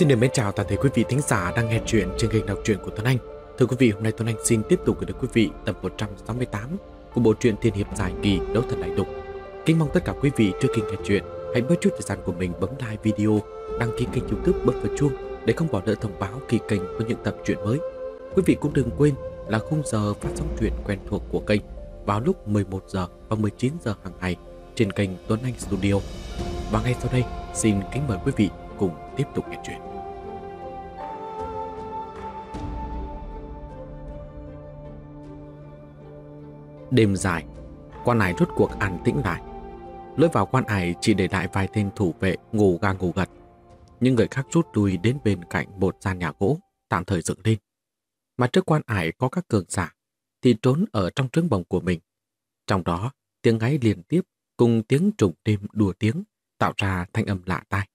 Xin được mến chào toàn thể quý vị thính giả đang nghe chuyện trên kênh đọc truyện của Tuấn Anh. Thưa quý vị, hôm nay Tuấn Anh xin tiếp tục gửi đến quý vị tập 168 của bộ truyện Thiên Hiệp Dài Kỳ Đấu Thần Đại Đục. Kính mong tất cả quý vị trước khi nghe chuyện, hãy bớt chút thời gian của mình bấm like video, đăng ký kênh youtube bấm vào chuông để không bỏ lỡ thông báo kỳ kênh của những tập truyện mới. Quý vị cũng đừng quên là khung giờ phát sóng truyện quen thuộc của kênh vào lúc 11 giờ và 19 giờ hàng ngày trên kênh Tuấn Anh Studio. Và ngay sau đây, xin kính mời quý vị cùng tiếp tục nghe chuyện. Đêm dài, quan ải rốt cuộc an tĩnh lại. Lối vào quan ải chỉ để lại vài tên thủ vệ ngủ ga ngủ gật. Những người khác rút lui đến bên cạnh một gian nhà gỗ, tạm thời dựng lên. Mà trước quan ải có các cường giả, thì trốn ở trong trứng bồng của mình. Trong đó, tiếng ngáy liên tiếp cùng tiếng trùng đêm đùa tiếng tạo ra thanh âm lạ tai.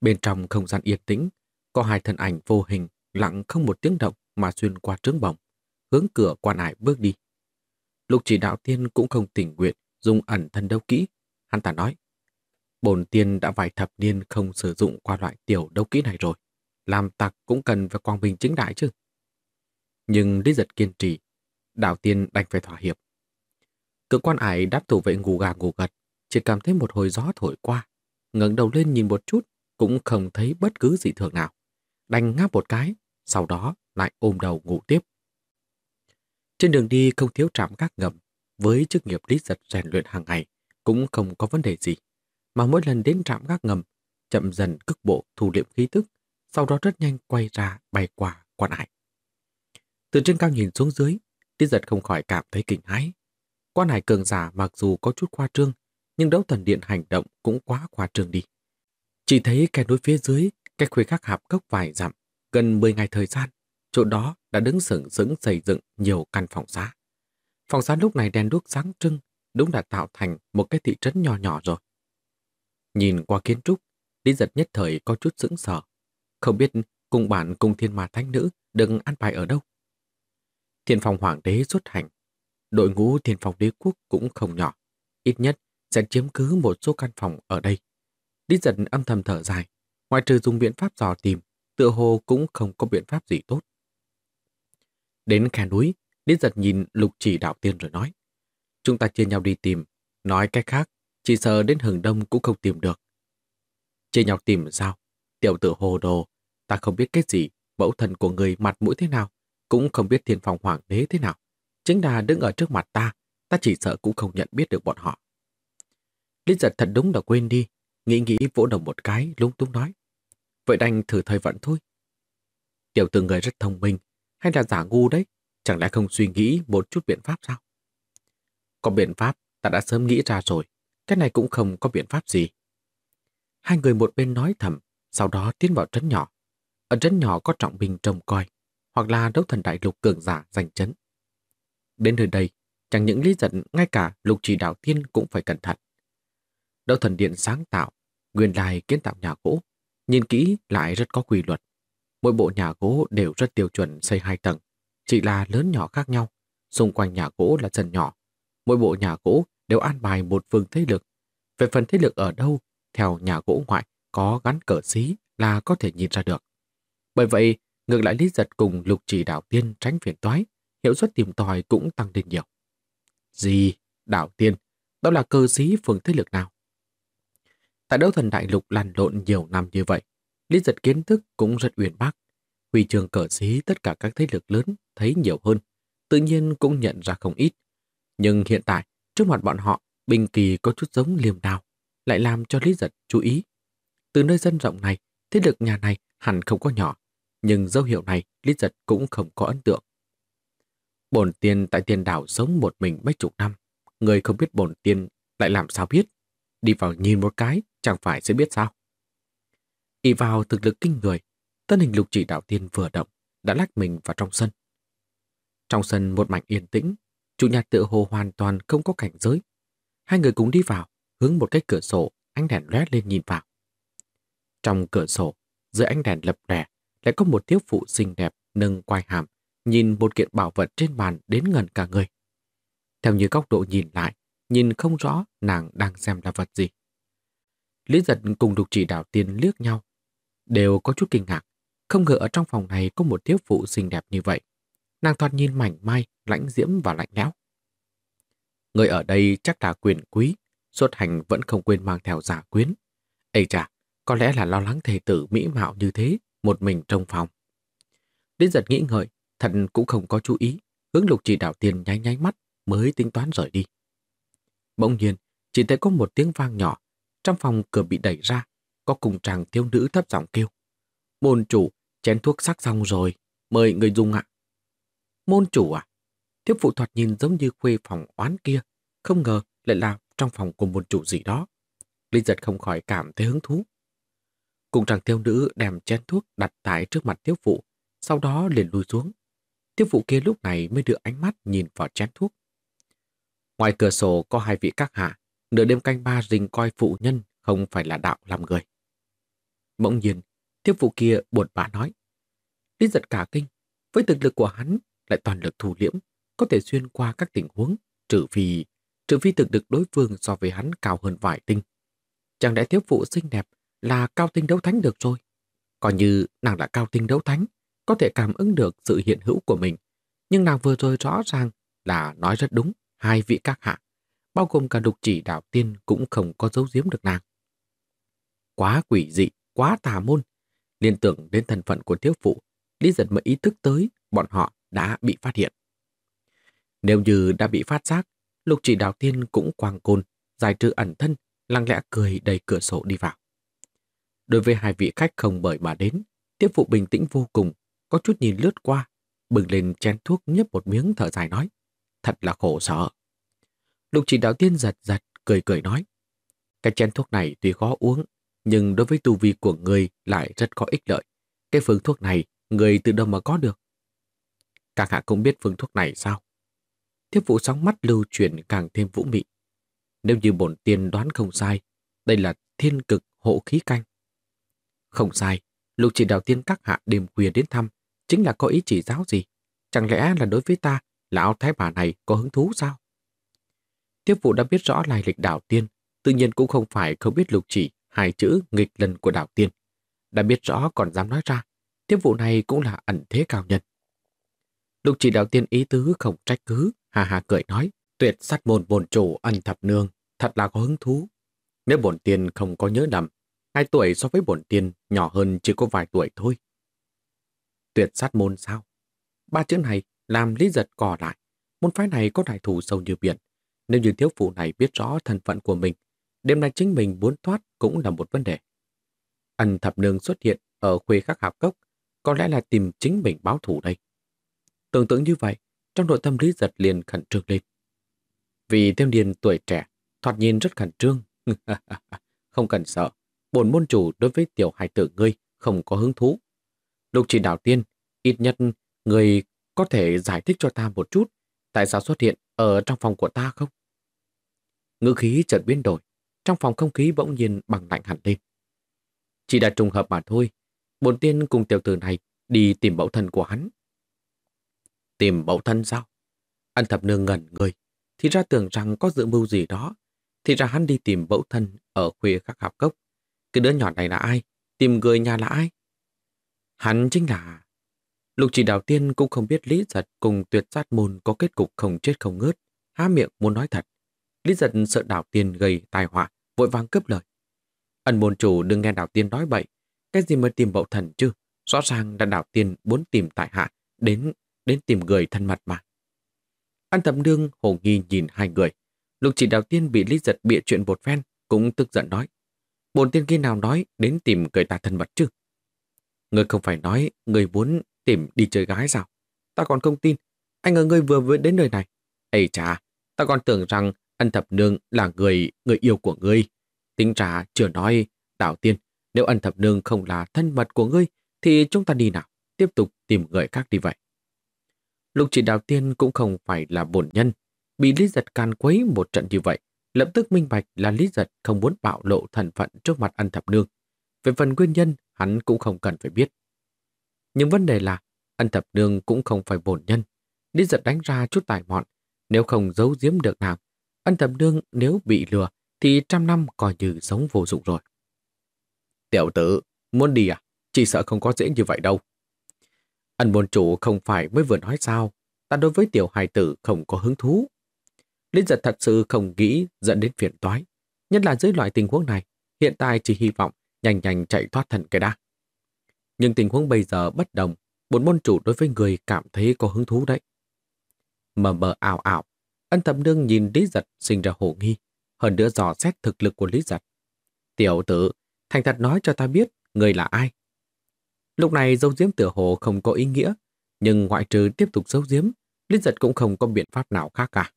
Bên trong không gian yên tĩnh, có hai thân ảnh vô hình lặng không một tiếng động mà xuyên qua trướng bồng, hướng cửa quan ải bước đi. Lục chỉ đạo tiên cũng không tình nguyện dùng ẩn thân đấu kỹ. Hắn ta nói, bồn tiên đã vài thập niên không sử dụng qua loại tiểu đấu kỹ này rồi. Làm tặc cũng cần phải quang bình chính đại chứ. Nhưng Lý Giật kiên trì, đạo tiên đành phải thỏa hiệp. Cơ quan ải đáp thủ vệ ngủ gà ngủ gật, chỉ cảm thấy một hồi gió thổi qua. ngẩng đầu lên nhìn một chút, cũng không thấy bất cứ dị thường nào. Đành ngáp một cái, sau đó lại ôm đầu ngủ tiếp. Trên đường đi không thiếu trạm gác ngầm, với chức nghiệp lý giật rèn luyện hàng ngày cũng không có vấn đề gì. Mà mỗi lần đến trạm gác ngầm, chậm dần cước bộ thủ liệm khí tức, sau đó rất nhanh quay ra bay qua quan hải. Từ trên cao nhìn xuống dưới, Lý giật không khỏi cảm thấy kinh hãi. Quan hải cường giả mặc dù có chút khoa trương, nhưng đấu thần điện hành động cũng quá khoa trương đi. Chỉ thấy kẻ núi phía dưới, cách khuế khắc hạp cốc vài dặm, gần 10 ngày thời gian, chỗ đó đã đứng sừng sững xây dựng nhiều căn phòng xá. Phòng xá lúc này đèn đuốc sáng trưng, đúng đã tạo thành một cái thị trấn nhỏ nhỏ rồi. Nhìn qua kiến trúc, Lý Giật nhất thời có chút sững sờ. Không biết cùng bản cùng thiên ma thánh nữ đừng ăn bài ở đâu. Thiên phòng hoàng đế xuất hành. Đội ngũ thiên phòng đế quốc cũng không nhỏ. Ít nhất sẽ chiếm cứ một số căn phòng ở đây. Lý Giật âm thầm thở dài. Ngoài trừ dùng biện pháp dò tìm, tựa hồ cũng không có biện pháp gì tốt. Đến khe núi, Lý giật nhìn lục chỉ đạo tiên rồi nói. Chúng ta chia nhau đi tìm, nói cách khác, chỉ sợ đến hừng đông cũng không tìm được. Chia nhau tìm sao? Tiểu tử hồ đồ, ta không biết cái gì, mẫu thần của người mặt mũi thế nào, cũng không biết thiên phòng hoàng đế thế nào. Chính là đứng ở trước mặt ta, ta chỉ sợ cũng không nhận biết được bọn họ. Lý giật thật đúng là quên đi, nghĩ nghĩ vỗ đầu một cái, lúng túng nói. Vậy đành thử thời vận thôi. Tiểu tử người rất thông minh, hay là giả ngu đấy? Chẳng lẽ không suy nghĩ một chút biện pháp sao? Có biện pháp, ta đã sớm nghĩ ra rồi. Cái này cũng không có biện pháp gì. Hai người một bên nói thầm, sau đó tiến vào trấn nhỏ. Ở trấn nhỏ có trọng binh trông coi, hoặc là đấu thần đại lục cường giả giành trấn. Đến nơi đây, chẳng những lý giận ngay cả lục chỉ đạo tiên cũng phải cẩn thận. Đấu thần điện sáng tạo, nguyên lai kiến tạo nhà gỗ, nhìn kỹ lại rất có quy luật. Mỗi bộ nhà gỗ đều rất tiêu chuẩn xây hai tầng, chỉ là lớn nhỏ khác nhau. Xung quanh nhà gỗ là sân nhỏ. Mỗi bộ nhà gỗ đều an bài một phương thế lực. Về phần thế lực ở đâu, theo nhà gỗ ngoại có gắn cờ xí là có thể nhìn ra được. Bởi vậy, ngược lại Lý Giật cùng lục chỉ đạo tiên tránh phiền toái, hiệu suất tìm tòi cũng tăng lên nhiều. Gì? Đạo tiên? Đó là cơ sĩ phương thế lực nào? Tại đấu thần đại lục lăn lộn nhiều năm như vậy, Lý giật kiến thức cũng rất uyển bác. Huy trường cờ sĩ tất cả các thế lực lớn thấy nhiều hơn, tự nhiên cũng nhận ra không ít. Nhưng hiện tại, trước mặt bọn họ, Bình Kỳ có chút giống liềm đào, lại làm cho Lý giật chú ý. Từ nơi dân rộng này, thế lực nhà này hẳn không có nhỏ, nhưng dấu hiệu này Lý giật cũng không có ấn tượng. Bồn tiên tại tiền đảo sống một mình mấy chục năm, người không biết bồn tiên lại làm sao biết. Đi vào nhìn một cái, chẳng phải sẽ biết sao. Ỷ vào thực lực kinh người, tân hình lục chỉ đạo tiên vừa động, đã lách mình vào trong sân. Trong sân một mảnh yên tĩnh, chủ nhà tự hồ hoàn toàn không có cảnh giới. Hai người cùng đi vào, hướng một cái cửa sổ, ánh đèn lóe lên nhìn vào. Trong cửa sổ, dưới ánh đèn lập lẻ, lại có một thiếu phụ xinh đẹp nâng quai hàm, nhìn một kiện bảo vật trên bàn đến ngần cả người. Theo như góc độ nhìn lại, nhìn không rõ nàng đang xem là vật gì. Lý giật cùng đục chỉ đạo tiên liếc nhau, đều có chút kinh ngạc. Không ngờ ở trong phòng này có một thiếu phụ xinh đẹp như vậy. Nàng thoạt nhìn mảnh mai, lãnh diễm và lạnh lẽo. Người ở đây chắc là quyền quý, xuất hành vẫn không quên mang theo giả quyến. Ây chà, có lẽ là lo lắng thể tử mỹ mạo như thế, một mình trong phòng. Đến giật nghĩ ngợi, thần cũng không có chú ý, hướng lục chỉ đạo tiền nháy nháy mắt mới tính toán rời đi. Bỗng nhiên, chỉ thấy có một tiếng vang nhỏ, trong phòng cửa bị đẩy ra, có cùng chàng thiếu nữ thấp giọng kêu. Môn chủ, chén thuốc sắc xong rồi, mời người dùng ạ. Môn chủ à? Thiếp phụ thuật nhìn giống như khuê phòng oán kia, không ngờ lại là trong phòng của môn chủ gì đó. Linh giật không khỏi cảm thấy hứng thú. Cùng chàng thiếu nữ đem chén thuốc đặt tại trước mặt thiếu phụ, sau đó liền lùi xuống. Thiếu phụ kia lúc này mới đưa ánh mắt nhìn vào chén thuốc. Ngoài cửa sổ có hai vị các hạ, nửa đêm canh ba rình coi phụ nhân không phải là đạo làm người. Bỗng nhiên, thiếu phụ kia buồn bã nói. Lý giật cả kinh, với thực lực của hắn lại toàn lực thủ liễm, có thể xuyên qua các tình huống, trừ phi, trừ phi thực lực đối phương so với hắn cao hơn vài tinh. Chẳng lẽ thiếu phụ xinh đẹp là cao tinh đấu thánh được rồi? Còn như nàng là cao tinh đấu thánh, có thể cảm ứng được sự hiện hữu của mình. Nhưng nàng vừa rồi rõ ràng là nói rất đúng, hai vị các hạ, bao gồm cả lục chỉ đạo tiên cũng không có dấu giếm được nàng. Quá quỷ dị, quá tà môn. Liên tưởng đến thân phận của thiếu phụ, Lý Giật mới ý thức tới bọn họ đã bị phát hiện. Nếu như đã bị phát giác, lục chỉ đào tiên cũng quang côn, giải trừ ẩn thân, lặng lẽ cười đầy cửa sổ đi vào. Đối với hai vị khách không bởi mà đến, tiếp phụ bình tĩnh vô cùng, có chút nhìn lướt qua, bừng lên chén thuốc nhấp một miếng thở dài nói. Thật là khổ sở. Lục chỉ đạo tiên giật giật, cười cười nói. Cái chén thuốc này tuy khó uống, nhưng đối với tu vi của người lại rất có ích lợi. Cái phương thuốc này, người từ đâu mà có được? Các hạ cũng biết phương thuốc này sao? Thiếp vụ sóng mắt lưu truyền càng thêm vũ mị. Nếu như bổn tiên đoán không sai, đây là thiên cực hộ khí canh. Không sai, lục chỉ đạo tiên các hạ đêm khuya đến thăm, chính là có ý chỉ giáo gì? Chẳng lẽ là đối với ta, lão thái bà này có hứng thú sao? Thiếp vụ đã biết rõ lai lịch đạo tiên, tự nhiên cũng không phải không biết lục chỉ hai chữ nghịch lần của đạo tiên. Đã biết rõ còn dám nói ra, tiếp vụ này cũng là ẩn thế cao nhân. Lục chỉ đạo tiên ý tứ không trách cứ, hà hà cười nói, tuyệt sát môn bồn chủ ân thập nương, thật là có hứng thú. Nếu bổn tiên không có nhớ lầm, hai tuổi so với bổn tiên nhỏ hơn chỉ có vài tuổi thôi. Tuyệt sát môn sao? Ba chữ này làm lý giật cỏ lại. Môn phái này có đại thù sâu như biển. Nếu như thiếu phụ này biết rõ thân phận của mình, đêm nay chính mình muốn thoát cũng là một vấn đề. Ân thập nương xuất hiện ở khuê khắc hạp cốc, có lẽ là tìm chính mình báo thủ đây. Tưởng tượng như vậy, trong nội tâm lý giật liền khẩn trương lên. Vì thiếu niên tuổi trẻ, thoạt nhìn rất khẩn trương. không cần sợ, bổn môn chủ đối với tiểu hài tử ngươi không có hứng thú. Lục chỉ đạo tiên, ít nhất người có thể giải thích cho ta một chút tại sao xuất hiện ở trong phòng của ta không? Ngữ khí chợt biến đổi, trong phòng không khí bỗng nhiên bằng lạnh hẳn lên. Chỉ là trùng hợp mà thôi, bồn tiên cùng tiểu tử này đi tìm mẫu thân của hắn. Tìm mẫu thân sao? Ăn thập nương ngẩn người, thì ra tưởng rằng có dự mưu gì đó. Thì ra hắn đi tìm mẫu thân ở khuya các học cốc. Cái đứa nhỏ này là ai? Tìm người nhà là ai? Hắn chính là... Lục chỉ đạo tiên cũng không biết Lý Giật cùng tuyệt sát môn có kết cục không chết không ngớt, há miệng muốn nói thật. Lý Giật sợ đạo tiên gây tai họa, vội vàng cướp lời. Ân môn chủ đừng nghe đạo tiên nói bậy, cái gì mà tìm bậu thần chứ, rõ ràng là đạo tiên muốn tìm tại hạ, đến đến tìm người thân mật mà. An Thẩm Đương hồ nghi nhìn hai người. Lục chỉ đạo tiên bị Lý Giật bịa chuyện bột phen, cũng tức giận nói. Bồn tiên kia nào nói đến tìm người ta thân mật chứ? Người không phải nói người muốn tìm đi chơi gái sao? Ta còn không tin. Anh ở người vừa mới đến nơi này. Ây chà, ta còn tưởng rằng Ân thập nương là người, người yêu của ngươi. Tính trà chưa nói, đạo tiên, nếu ân thập nương không là thân mật của ngươi, thì chúng ta đi nào, tiếp tục tìm người khác đi vậy. Lục chỉ đạo tiên cũng không phải là bổn nhân, bị Lý Giật can quấy một trận như vậy, lập tức minh bạch là Lý Giật không muốn bạo lộ thần phận trước mặt ân thập nương. Về phần nguyên nhân, hắn cũng không cần phải biết. Nhưng vấn đề là, ân thập nương cũng không phải bổn nhân. Lý Giật đánh ra chút tài mọn, nếu không giấu giếm được nàng, anh thẩm đương nếu bị lừa thì trăm năm coi như sống vô dụng rồi. Tiểu tử, muốn đi à? Chỉ sợ không có dễ như vậy đâu. Ân môn chủ không phải mới vừa nói sao, ta đối với tiểu hài tử không có hứng thú. Linh giật thật sự không nghĩ dẫn đến phiền toái. Nhất là dưới loại tình huống này, hiện tại chỉ hy vọng nhanh nhanh chạy thoát thần cái đã. Nhưng tình huống bây giờ bất đồng, bốn môn chủ đối với người cảm thấy có hứng thú đấy. Mờ mờ ảo ảo, Ân thập nương nhìn Lý Giật sinh ra hồ nghi, hơn nữa dò xét thực lực của Lý Giật. Tiểu tử, thành thật nói cho ta biết người là ai. Lúc này dâu diếm tựa hồ không có ý nghĩa, nhưng ngoại trừ tiếp tục dâu diếm, Lý Giật cũng không có biện pháp nào khác cả.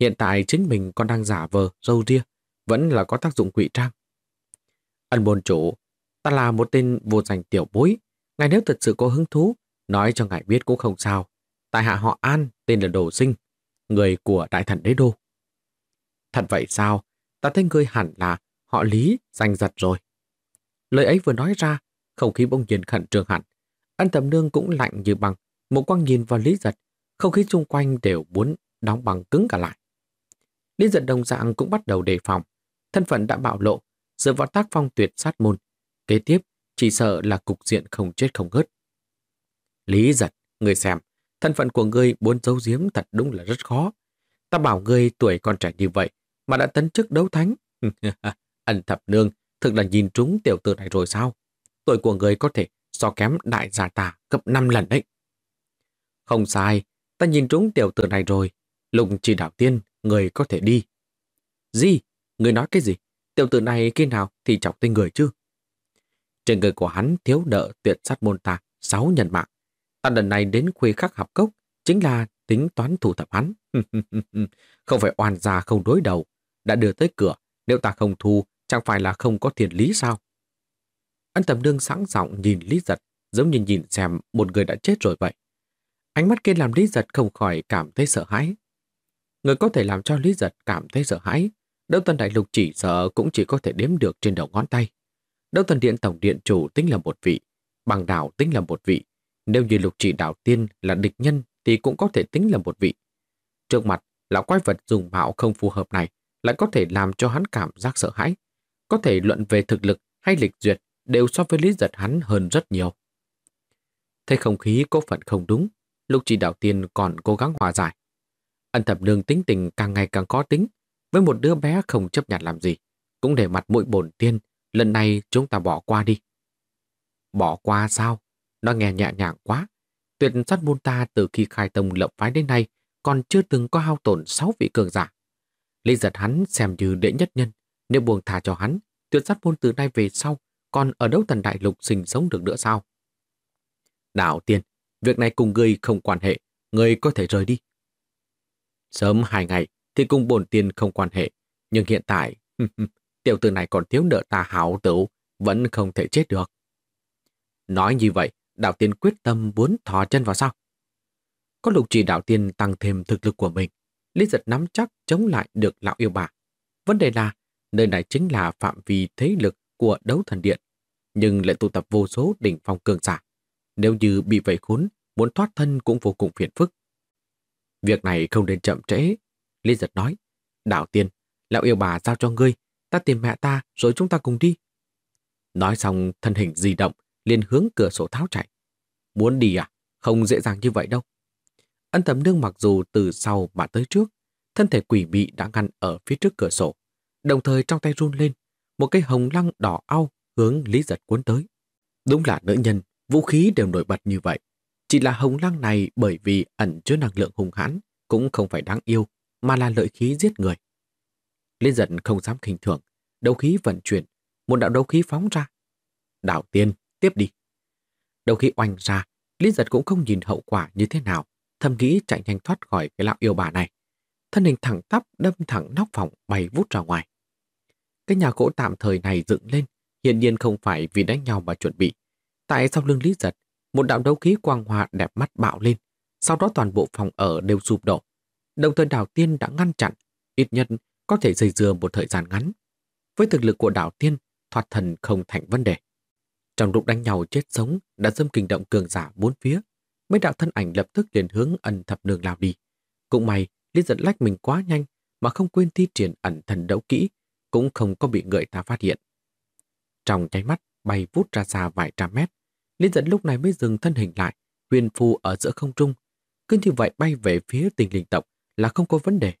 Hiện tại chính mình còn đang giả vờ, dâu ria, vẫn là có tác dụng quỷ trang. Ân bồn chủ, ta là một tên vô danh tiểu bối, ngài nếu thật sự có hứng thú, nói cho ngài biết cũng không sao. Tại hạ họ An, tên là Đồ Sinh, người của đại thần đế đô. Thật vậy sao? Ta thấy ngươi hẳn là họ lý giành giật rồi. Lời ấy vừa nói ra, không khí bỗng nhiên khẩn trương hẳn. Ân tầm nương cũng lạnh như băng, một quang nhìn vào lý giật, không khí xung quanh đều muốn đóng bằng cứng cả lại. Lý giật đồng dạng cũng bắt đầu đề phòng, thân phận đã bạo lộ, dựa vào tác phong tuyệt sát môn. Kế tiếp, chỉ sợ là cục diện không chết không ngớt. Lý giật, người xem, thân phận của ngươi muốn giấu giếm thật đúng là rất khó. Ta bảo ngươi tuổi còn trẻ như vậy mà đã tấn chức đấu thánh. Ẩn thập nương, thực là nhìn trúng tiểu tử này rồi sao? Tuổi của ngươi có thể so kém đại gia tà gấp 5 lần đấy. Không sai, ta nhìn trúng tiểu tử này rồi. Lùng chỉ đạo tiên, người có thể đi. Gì? Người nói cái gì? Tiểu tử này khi nào thì chọc tên người chứ? Trên người của hắn thiếu nợ tuyệt sát môn ta, sáu nhân mạng ta lần này đến khuê khắc học cốc chính là tính toán thủ thập hắn. không phải oan gia không đối đầu, đã đưa tới cửa, nếu ta không thu, chẳng phải là không có thiền lý sao? Ân tầm đương sẵn giọng nhìn Lý Giật, giống như nhìn xem một người đã chết rồi vậy. Ánh mắt kia làm Lý Giật không khỏi cảm thấy sợ hãi. Người có thể làm cho Lý Giật cảm thấy sợ hãi, Đấu Tân Đại Lục chỉ sợ cũng chỉ có thể đếm được trên đầu ngón tay. Đấu Tân Điện Tổng Điện Chủ tính là một vị, Bằng Đảo tính là một vị, nếu như lục trì đạo tiên là địch nhân thì cũng có thể tính là một vị. Trước mặt, lão quái vật dùng mạo không phù hợp này lại có thể làm cho hắn cảm giác sợ hãi. Có thể luận về thực lực hay lịch duyệt đều so với lý giật hắn hơn rất nhiều. Thấy không khí cố phận không đúng, lục trì đạo tiên còn cố gắng hòa giải. Ân thập nương tính tình càng ngày càng có tính, với một đứa bé không chấp nhận làm gì, cũng để mặt mũi bổn tiên, lần này chúng ta bỏ qua đi. Bỏ qua sao? Nó nghe nhẹ nhàng quá. Tuyệt sát môn ta từ khi khai tông lập phái đến nay còn chưa từng có hao tổn sáu vị cường giả. Lý giật hắn xem như đệ nhất nhân. Nếu buồn thả cho hắn, tuyệt sát môn từ nay về sau còn ở đâu thần đại lục sinh sống được nữa sao? Đạo tiên, việc này cùng ngươi không quan hệ, ngươi có thể rời đi. Sớm hai ngày thì cùng bổn tiên không quan hệ, nhưng hiện tại, tiểu tử này còn thiếu nợ ta hảo tử, vẫn không thể chết được. Nói như vậy, Đạo tiên quyết tâm muốn thò chân vào sao? Có lục trì đạo tiên tăng thêm thực lực của mình, Lý giật nắm chắc chống lại được lão yêu bà. Vấn đề là, nơi này chính là phạm vi thế lực của đấu thần điện, nhưng lại tụ tập vô số đỉnh phong cường giả. Nếu như bị vây khốn, muốn thoát thân cũng vô cùng phiền phức. Việc này không nên chậm trễ, Lý giật nói. Đạo tiên, lão yêu bà giao cho ngươi, ta tìm mẹ ta rồi chúng ta cùng đi. Nói xong thân hình di động, liền hướng cửa sổ tháo chạy. Muốn đi à? Không dễ dàng như vậy đâu. Ân thầm nương mặc dù từ sau mà tới trước, thân thể quỷ mị đã ngăn ở phía trước cửa sổ, đồng thời trong tay run lên, một cây hồng lăng đỏ ao hướng Lý Giật cuốn tới. Đúng là nữ nhân, vũ khí đều nổi bật như vậy. Chỉ là hồng lăng này bởi vì ẩn chứa năng lượng hùng hãn cũng không phải đáng yêu, mà là lợi khí giết người. Lý Giật không dám khinh thường, đấu khí vận chuyển, một đạo đấu khí phóng ra. Đạo tiên tiếp đi. Đầu khi oanh ra, Lý Giật cũng không nhìn hậu quả như thế nào, thầm nghĩ chạy nhanh thoát khỏi cái lão yêu bà này. Thân hình thẳng tắp đâm thẳng nóc phòng bay vút ra ngoài. Cái nhà gỗ tạm thời này dựng lên, hiển nhiên không phải vì đánh nhau mà chuẩn bị. Tại sau lưng Lý Giật, một đạo đấu khí quang hòa đẹp mắt bạo lên, sau đó toàn bộ phòng ở đều sụp đổ. Đồng thời đảo tiên đã ngăn chặn, ít nhất có thể dây dừa một thời gian ngắn. Với thực lực của đảo tiên, thoát thần không thành vấn đề. Trong lúc đánh nhau chết sống đã dâm kinh động cường giả bốn phía, mấy đạo thân ảnh lập tức liền hướng ẩn thập đường lao đi. Cũng may, Lý giật lách mình quá nhanh mà không quên thi triển ẩn thần đấu kỹ, cũng không có bị người ta phát hiện. Trong cháy mắt, bay vút ra xa vài trăm mét, Lý giật lúc này mới dừng thân hình lại, huyền phu ở giữa không trung. Cứ như vậy bay về phía tình linh tộc là không có vấn đề.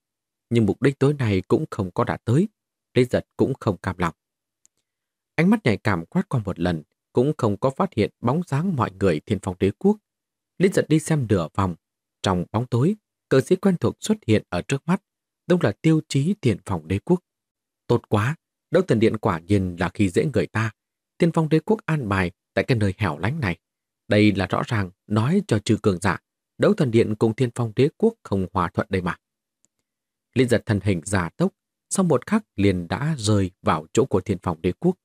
Nhưng mục đích tối nay cũng không có đạt tới, Lý giật cũng không cam lòng. Ánh mắt nhạy cảm quát qua một lần, cũng không có phát hiện bóng dáng mọi người thiên phong đế quốc. Lý giật đi xem nửa vòng. Trong bóng tối, cờ sĩ quen thuộc xuất hiện ở trước mắt, đâu là tiêu chí thiên phong đế quốc. Tốt quá, đấu thần điện quả nhiên là khi dễ người ta. thiên phong đế quốc an bài tại cái nơi hẻo lánh này. Đây là rõ ràng nói cho trừ cường giả, đấu thần điện cùng thiên phong đế quốc không hòa thuận đây mà. Liên giật thần hình giả tốc, sau một khắc liền đã rơi vào chỗ của thiên phong đế quốc.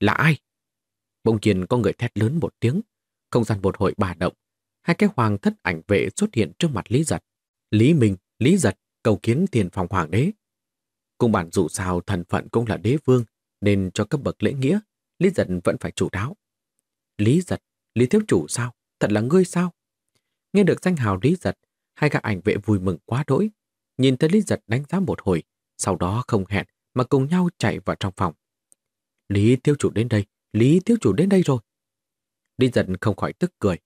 Là ai? Bỗng nhiên có người thét lớn một tiếng, không gian một hội bà động. Hai cái hoàng thất ảnh vệ xuất hiện trước mặt Lý Giật. Lý Minh, Lý Giật cầu kiến tiền phòng hoàng đế. Cùng bản dù sao thần phận cũng là đế vương, nên cho cấp bậc lễ nghĩa, Lý Giật vẫn phải chủ đáo. Lý Giật, Lý Thiếu Chủ sao? Thật là ngươi sao? Nghe được danh hào Lý Giật, hai gã ảnh vệ vui mừng quá đỗi. Nhìn thấy Lý Giật đánh giá một hồi, sau đó không hẹn mà cùng nhau chạy vào trong phòng. Lý Thiếu Chủ đến đây, Lý thiếu chủ đến đây rồi. Đinh giận không khỏi tức cười.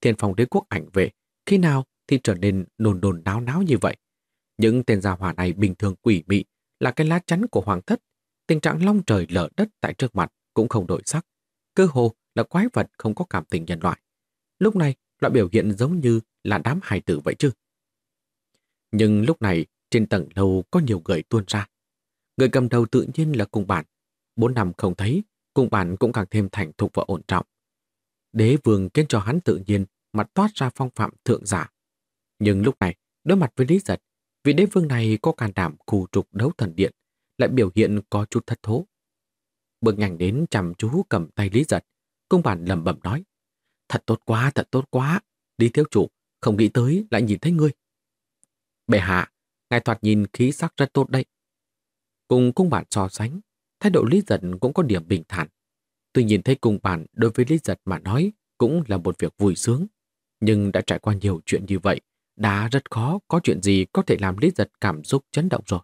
Thiên phòng đế quốc ảnh vệ, khi nào thì trở nên nồn nồn náo náo như vậy. Những tên gia hỏa này bình thường quỷ mị, là cái lá chắn của hoàng thất. Tình trạng long trời lở đất tại trước mặt cũng không đổi sắc. Cơ hồ là quái vật không có cảm tình nhân loại. Lúc này, loại biểu hiện giống như là đám hài tử vậy chứ. Nhưng lúc này, trên tầng lâu có nhiều người tuôn ra. Người cầm đầu tự nhiên là cùng bản. Bốn năm không thấy, cùng bản cũng càng thêm thành thục và ổn trọng. Đế vương khiến cho hắn tự nhiên mặt toát ra phong phạm thượng giả. Nhưng lúc này, đối mặt với Lý Giật, vị đế vương này có can đảm khu trục đấu thần điện, lại biểu hiện có chút thất thố. Bước nhanh đến chăm chú cầm tay Lý Giật, cung bản lầm bẩm nói. Thật tốt quá, thật tốt quá, đi Thiếu Chủ, không nghĩ tới lại nhìn thấy ngươi. Bệ hạ, ngài thoạt nhìn khí sắc rất tốt đây. Cùng cung bản so sánh, Thái độ Lý Giật cũng có điểm bình thản. Tuy nhìn thấy cùng bản đối với Lý Giật mà nói cũng là một việc vui sướng. Nhưng đã trải qua nhiều chuyện như vậy, đã rất khó có chuyện gì có thể làm Lý Giật cảm xúc chấn động rồi.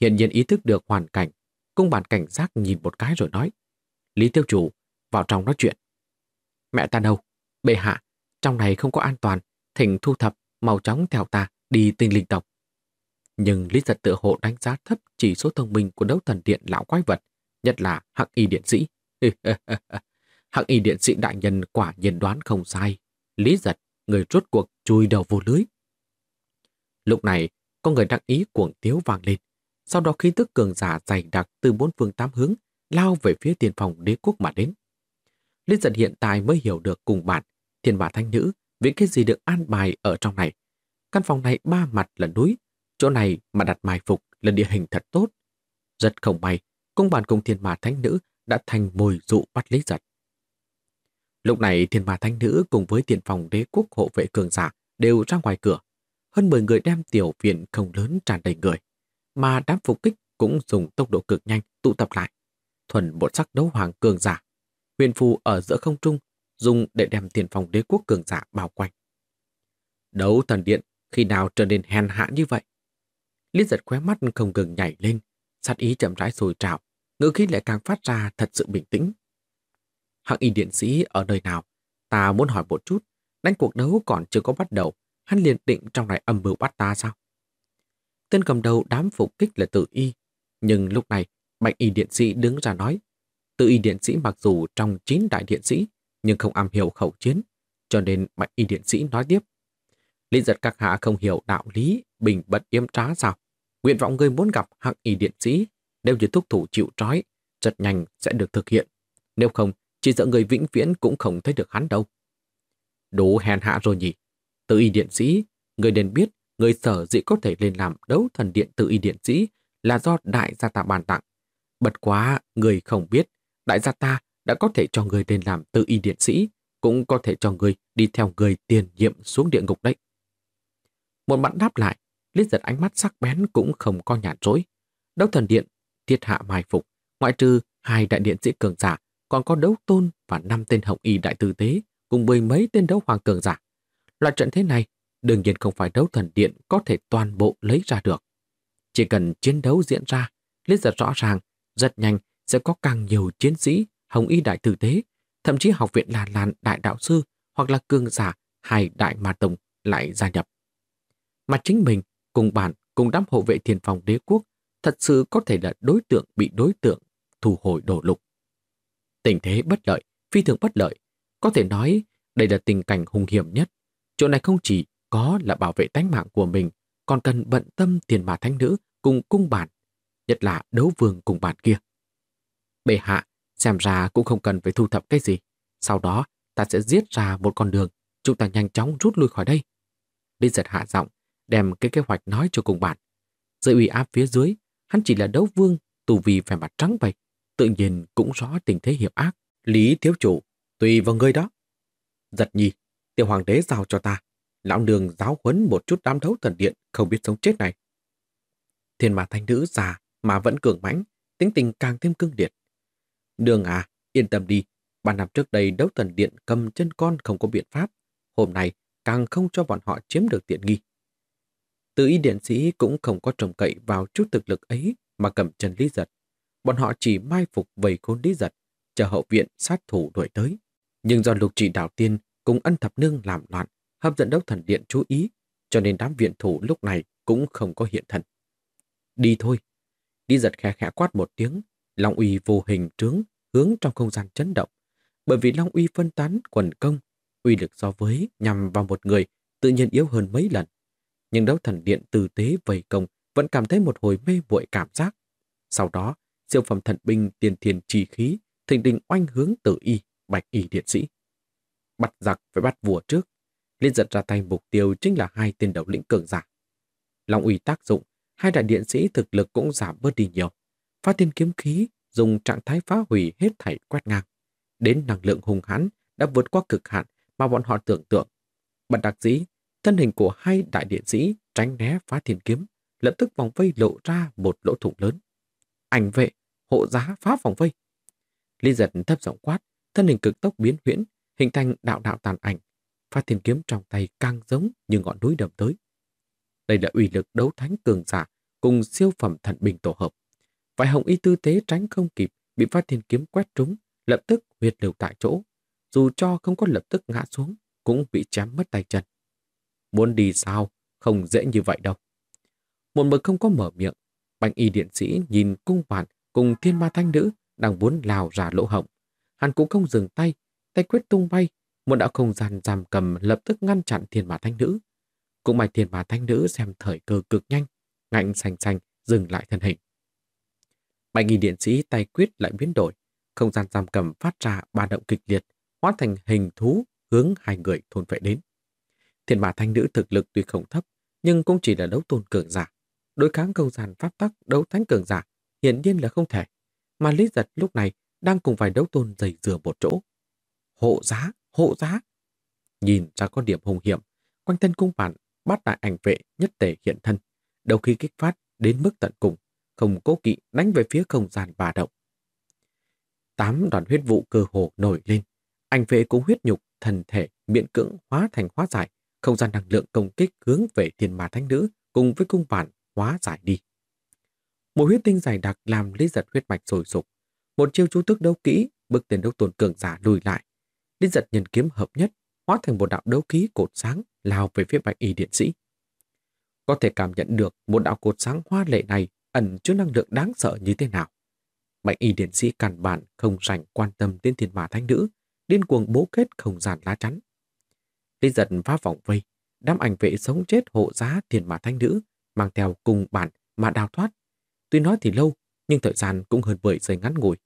Hiện nhiên ý thức được hoàn cảnh, cung bản cảnh giác nhìn một cái rồi nói. Lý tiêu chủ, vào trong nói chuyện. Mẹ ta đâu? Bệ hạ, trong này không có an toàn, thỉnh thu thập, mau chóng theo ta đi tinh linh tộc. Nhưng Lý Giật tự hộ đánh giá thấp chỉ số thông minh của đấu thần điện lão quái vật, nhất là hắc y điện sĩ. hắc y điện sĩ đại nhân quả nhiên đoán không sai. Lý Giật, người rốt cuộc chui đầu vô lưới. Lúc này, có người đăng ý cuồng tiếu vàng lên. Sau đó khí tức cường giả dày đặc từ bốn phương tám hướng lao về phía tiền phòng đế quốc mà đến. Lý Giật hiện tại mới hiểu được cùng bạn, thiên bà thanh nữ, vì cái gì được an bài ở trong này. Căn phòng này ba mặt là núi, chỗ này mà đặt mai phục là địa hình thật tốt. Rất không may, công bàn cùng thiên ma thánh nữ đã thành mồi dụ bắt lý giật. Lúc này thiên ma thánh nữ cùng với tiền phòng đế quốc hộ vệ cường giả đều ra ngoài cửa. Hơn 10 người đem tiểu viện không lớn tràn đầy người, mà đám phục kích cũng dùng tốc độ cực nhanh tụ tập lại. Thuần bộ sắc đấu hoàng cường giả, huyền phù ở giữa không trung dùng để đem tiền phòng đế quốc cường giả bao quanh. Đấu thần điện khi nào trở nên hèn hạ như vậy? Lý giật khóe mắt không ngừng nhảy lên, sát ý chậm rãi sôi trào, ngữ khí lại càng phát ra thật sự bình tĩnh. Hạng y điện sĩ ở nơi nào? Ta muốn hỏi một chút, đánh cuộc đấu còn chưa có bắt đầu, hắn liền định trong này âm mưu bắt ta sao? Tên cầm đầu đám phục kích là tự y, nhưng lúc này bạch y điện sĩ đứng ra nói. Tự y điện sĩ mặc dù trong chín đại điện sĩ, nhưng không am hiểu khẩu chiến, cho nên bạch y điện sĩ nói tiếp linh giật các hạ không hiểu đạo lý, bình bật yếm trá sao. Nguyện vọng người muốn gặp hạng y điện sĩ, nếu như thúc thủ chịu trói, rất nhanh sẽ được thực hiện. Nếu không, chỉ sợ người vĩnh viễn cũng không thấy được hắn đâu. Đủ hèn hạ rồi nhỉ. Tự y điện sĩ, người nên biết, người sở dĩ có thể lên làm đấu thần điện tự y điện sĩ là do đại gia ta bàn tặng. Bật quá, người không biết, đại gia ta đã có thể cho người lên làm tự y điện sĩ, cũng có thể cho người đi theo người tiền nhiệm xuống địa ngục đấy. Một mặt đáp lại, Lý giật ánh mắt sắc bén cũng không có nhàn dối Đấu thần điện, thiết hạ mai phục, ngoại trừ hai đại điện sĩ cường giả, còn có đấu tôn và năm tên hồng y đại tư tế cùng mười mấy tên đấu hoàng cường giả. Loại trận thế này, đương nhiên không phải đấu thần điện có thể toàn bộ lấy ra được. Chỉ cần chiến đấu diễn ra, Lý giật rõ ràng, rất nhanh sẽ có càng nhiều chiến sĩ hồng y đại tư tế, thậm chí học viện là làn đại đạo sư hoặc là cường giả hay đại ma tông lại gia nhập mà chính mình cùng bạn cùng đám hộ vệ thiền phòng đế quốc thật sự có thể là đối tượng bị đối tượng thu hồi đổ lục. Tình thế bất lợi, phi thường bất lợi, có thể nói đây là tình cảnh hung hiểm nhất. Chỗ này không chỉ có là bảo vệ tánh mạng của mình, còn cần bận tâm tiền bà thánh nữ cùng cung bản, nhất là đấu vương cùng bản kia. Bệ hạ, xem ra cũng không cần phải thu thập cái gì. Sau đó, ta sẽ giết ra một con đường, chúng ta nhanh chóng rút lui khỏi đây. đi giật hạ giọng, đem cái kế hoạch nói cho cùng bạn. Dưới uy áp phía dưới, hắn chỉ là đấu vương, tù vì vẻ mặt trắng bệch, tự nhiên cũng rõ tình thế hiểm ác. Lý thiếu chủ, tùy vào ngươi đó. Giật nhi, tiểu hoàng đế giao cho ta. Lão nương giáo huấn một chút đám đấu thần điện không biết sống chết này. Thiên mà thanh nữ già mà vẫn cường mãnh, tính tình càng thêm cương điệt. đường à, yên tâm đi, ba năm trước đây đấu thần điện cầm chân con không có biện pháp. Hôm nay càng không cho bọn họ chiếm được tiện nghi. Từ y điện sĩ cũng không có trông cậy vào chút thực lực ấy mà cầm chân Lý Giật. Bọn họ chỉ mai phục vầy khôn Lý Giật, chờ hậu viện sát thủ đuổi tới. Nhưng do lục trị đạo tiên cùng ân thập nương làm loạn, hấp dẫn đấu thần điện chú ý, cho nên đám viện thủ lúc này cũng không có hiện thần Đi thôi. đi Giật khẽ khẽ quát một tiếng, Long uy vô hình trướng hướng trong không gian chấn động. Bởi vì Long uy phân tán quần công, uy lực so với nhằm vào một người tự nhiên yếu hơn mấy lần nhưng đấu thần điện tử tế vầy công vẫn cảm thấy một hồi mê muội cảm giác. Sau đó, siêu phẩm thần binh tiền thiền trì khí, thình đình oanh hướng tử y, bạch y điện sĩ. Bắt giặc phải bắt vua trước. Liên giật ra tay mục tiêu chính là hai tên đầu lĩnh cường giả. Long ủy tác dụng, hai đại điện sĩ thực lực cũng giảm bớt đi nhiều. Phá tiên kiếm khí, dùng trạng thái phá hủy hết thảy quét ngang. Đến năng lượng hùng hãn đã vượt qua cực hạn mà bọn họ tưởng tượng. Bật đặc dĩ, thân hình của hai đại điện sĩ tránh né phá thiên kiếm, lập tức vòng vây lộ ra một lỗ thủng lớn. Ảnh vệ, hộ giá phá vòng vây. Lý giật thấp giọng quát, thân hình cực tốc biến huyễn, hình thành đạo đạo tàn ảnh. Phá thiên kiếm trong tay càng giống như ngọn núi đầm tới. Đây là ủy lực đấu thánh cường giả cùng siêu phẩm thần bình tổ hợp. Vài hồng y tư tế tránh không kịp, bị phát thiên kiếm quét trúng, lập tức huyệt lưu tại chỗ. Dù cho không có lập tức ngã xuống, cũng bị chém mất tay chân. Muốn đi sao, không dễ như vậy đâu. Một mực không có mở miệng, bạch y điện sĩ nhìn cung vạn cùng thiên ma thanh nữ đang muốn lào ra lỗ hổng. Hắn cũng không dừng tay, tay quyết tung bay, một đạo không gian giam cầm lập tức ngăn chặn thiên ma thanh nữ. Cũng may thiên ma thanh nữ xem thời cơ cực nhanh, ngạnh sành sành dừng lại thân hình. Bạch y điện sĩ tay quyết lại biến đổi, không gian giam cầm phát ra ba động kịch liệt, hóa thành hình thú hướng hai người thôn vệ đến. Thiên mà thanh nữ thực lực tuy không thấp, nhưng cũng chỉ là đấu tôn cường giả. Đối kháng cầu gian pháp tắc đấu thánh cường giả hiển nhiên là không thể. Mà Lý Giật lúc này đang cùng vài đấu tôn dày dừa một chỗ. Hộ giá, hộ giá. Nhìn ra con điểm hùng hiểm, quanh thân cung bản bắt đại ảnh vệ nhất tề hiện thân. Đầu khi kích phát đến mức tận cùng, không cố kỵ đánh về phía không gian bà động. Tám đoàn huyết vụ cơ hồ nổi lên, ảnh vệ cũng huyết nhục, thần thể miễn cưỡng hóa thành hóa giải, không gian năng lượng công kích hướng về thiên ma thánh nữ cùng với cung bản hóa giải đi. Một huyết tinh dày đặc làm Lý Giật huyết mạch sồi sục. Một chiêu chú tức đấu kỹ, bước tiền đấu tồn cường giả lùi lại. Lý Giật nhân kiếm hợp nhất, hóa thành một đạo đấu khí cột sáng lao về phía bạch y điện sĩ. Có thể cảm nhận được một đạo cột sáng hoa lệ này ẩn chứa năng lượng đáng sợ như thế nào. Bạch y điện sĩ cản bản không rảnh quan tâm đến thiên ma thánh nữ, điên cuồng bố kết không gian lá chắn. Lý giật phá vọng vây, đám ảnh vệ sống chết hộ giá thiền mã thanh nữ, mang theo cùng bản mà đào thoát. Tuy nói thì lâu, nhưng thời gian cũng hơn 10 giây ngắn ngủi.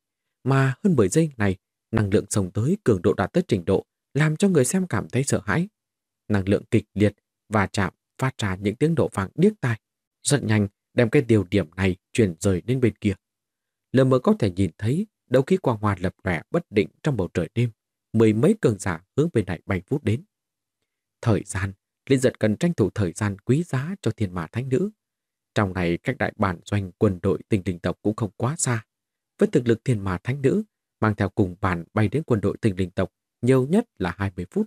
Mà hơn 10 giây này, năng lượng sồng tới cường độ đạt tới trình độ làm cho người xem cảm thấy sợ hãi. Năng lượng kịch liệt và chạm phát ra những tiếng độ vàng điếc tai, rất nhanh đem cái điều điểm này chuyển rời đến bên kia. Lờ mờ có thể nhìn thấy đấu khí quang hoa lập lẻ bất định trong bầu trời đêm, mười mấy cường giả hướng bên này bay vút đến thời gian, Liên Giật cần tranh thủ thời gian quý giá cho thiên mã thánh nữ. Trong này cách đại bản doanh quân đội tình đình tộc cũng không quá xa. Với thực lực thiên mã thánh nữ, mang theo cùng bản bay đến quân đội tình đình tộc nhiều nhất là 20 phút.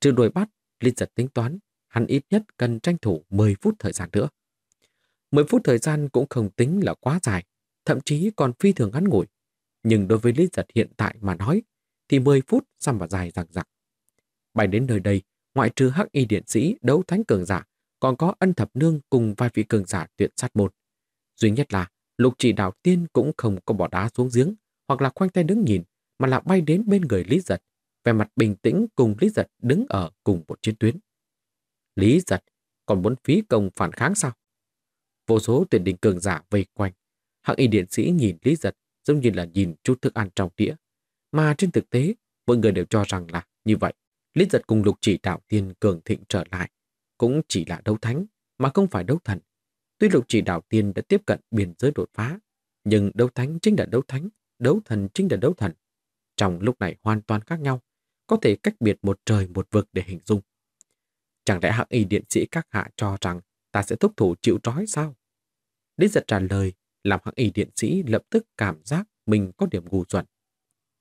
Trừ đuổi bắt, Liên Giật tính toán, hắn ít nhất cần tranh thủ 10 phút thời gian nữa. 10 phút thời gian cũng không tính là quá dài, thậm chí còn phi thường ngắn ngủi. Nhưng đối với Lý Giật hiện tại mà nói, thì 10 phút xăm vào dài rằng rằng. Bay đến nơi đây, ngoại trừ hắc y điện sĩ đấu thánh cường giả, còn có ân thập nương cùng vài vị cường giả tuyệt sát một. Duy nhất là, lục chỉ đạo tiên cũng không có bỏ đá xuống giếng, hoặc là khoanh tay đứng nhìn, mà là bay đến bên người Lý Giật, về mặt bình tĩnh cùng Lý Giật đứng ở cùng một chiến tuyến. Lý Giật còn muốn phí công phản kháng sao? Vô số tuyển đình cường giả vây quanh, hắc y điện sĩ nhìn Lý Giật giống như là nhìn chút thức ăn trong đĩa. Mà trên thực tế, mọi người đều cho rằng là như vậy. Lý giật cùng lục chỉ đạo tiên cường thịnh trở lại, cũng chỉ là đấu thánh, mà không phải đấu thần. Tuy lục chỉ đạo tiên đã tiếp cận biên giới đột phá, nhưng đấu thánh chính là đấu thánh, đấu thần chính là đấu thần. Trong lúc này hoàn toàn khác nhau, có thể cách biệt một trời một vực để hình dung. Chẳng lẽ hạng y điện sĩ các hạ cho rằng ta sẽ thúc thủ chịu trói sao? Lý giật trả lời, làm hạng y điện sĩ lập tức cảm giác mình có điểm ngu chuẩn.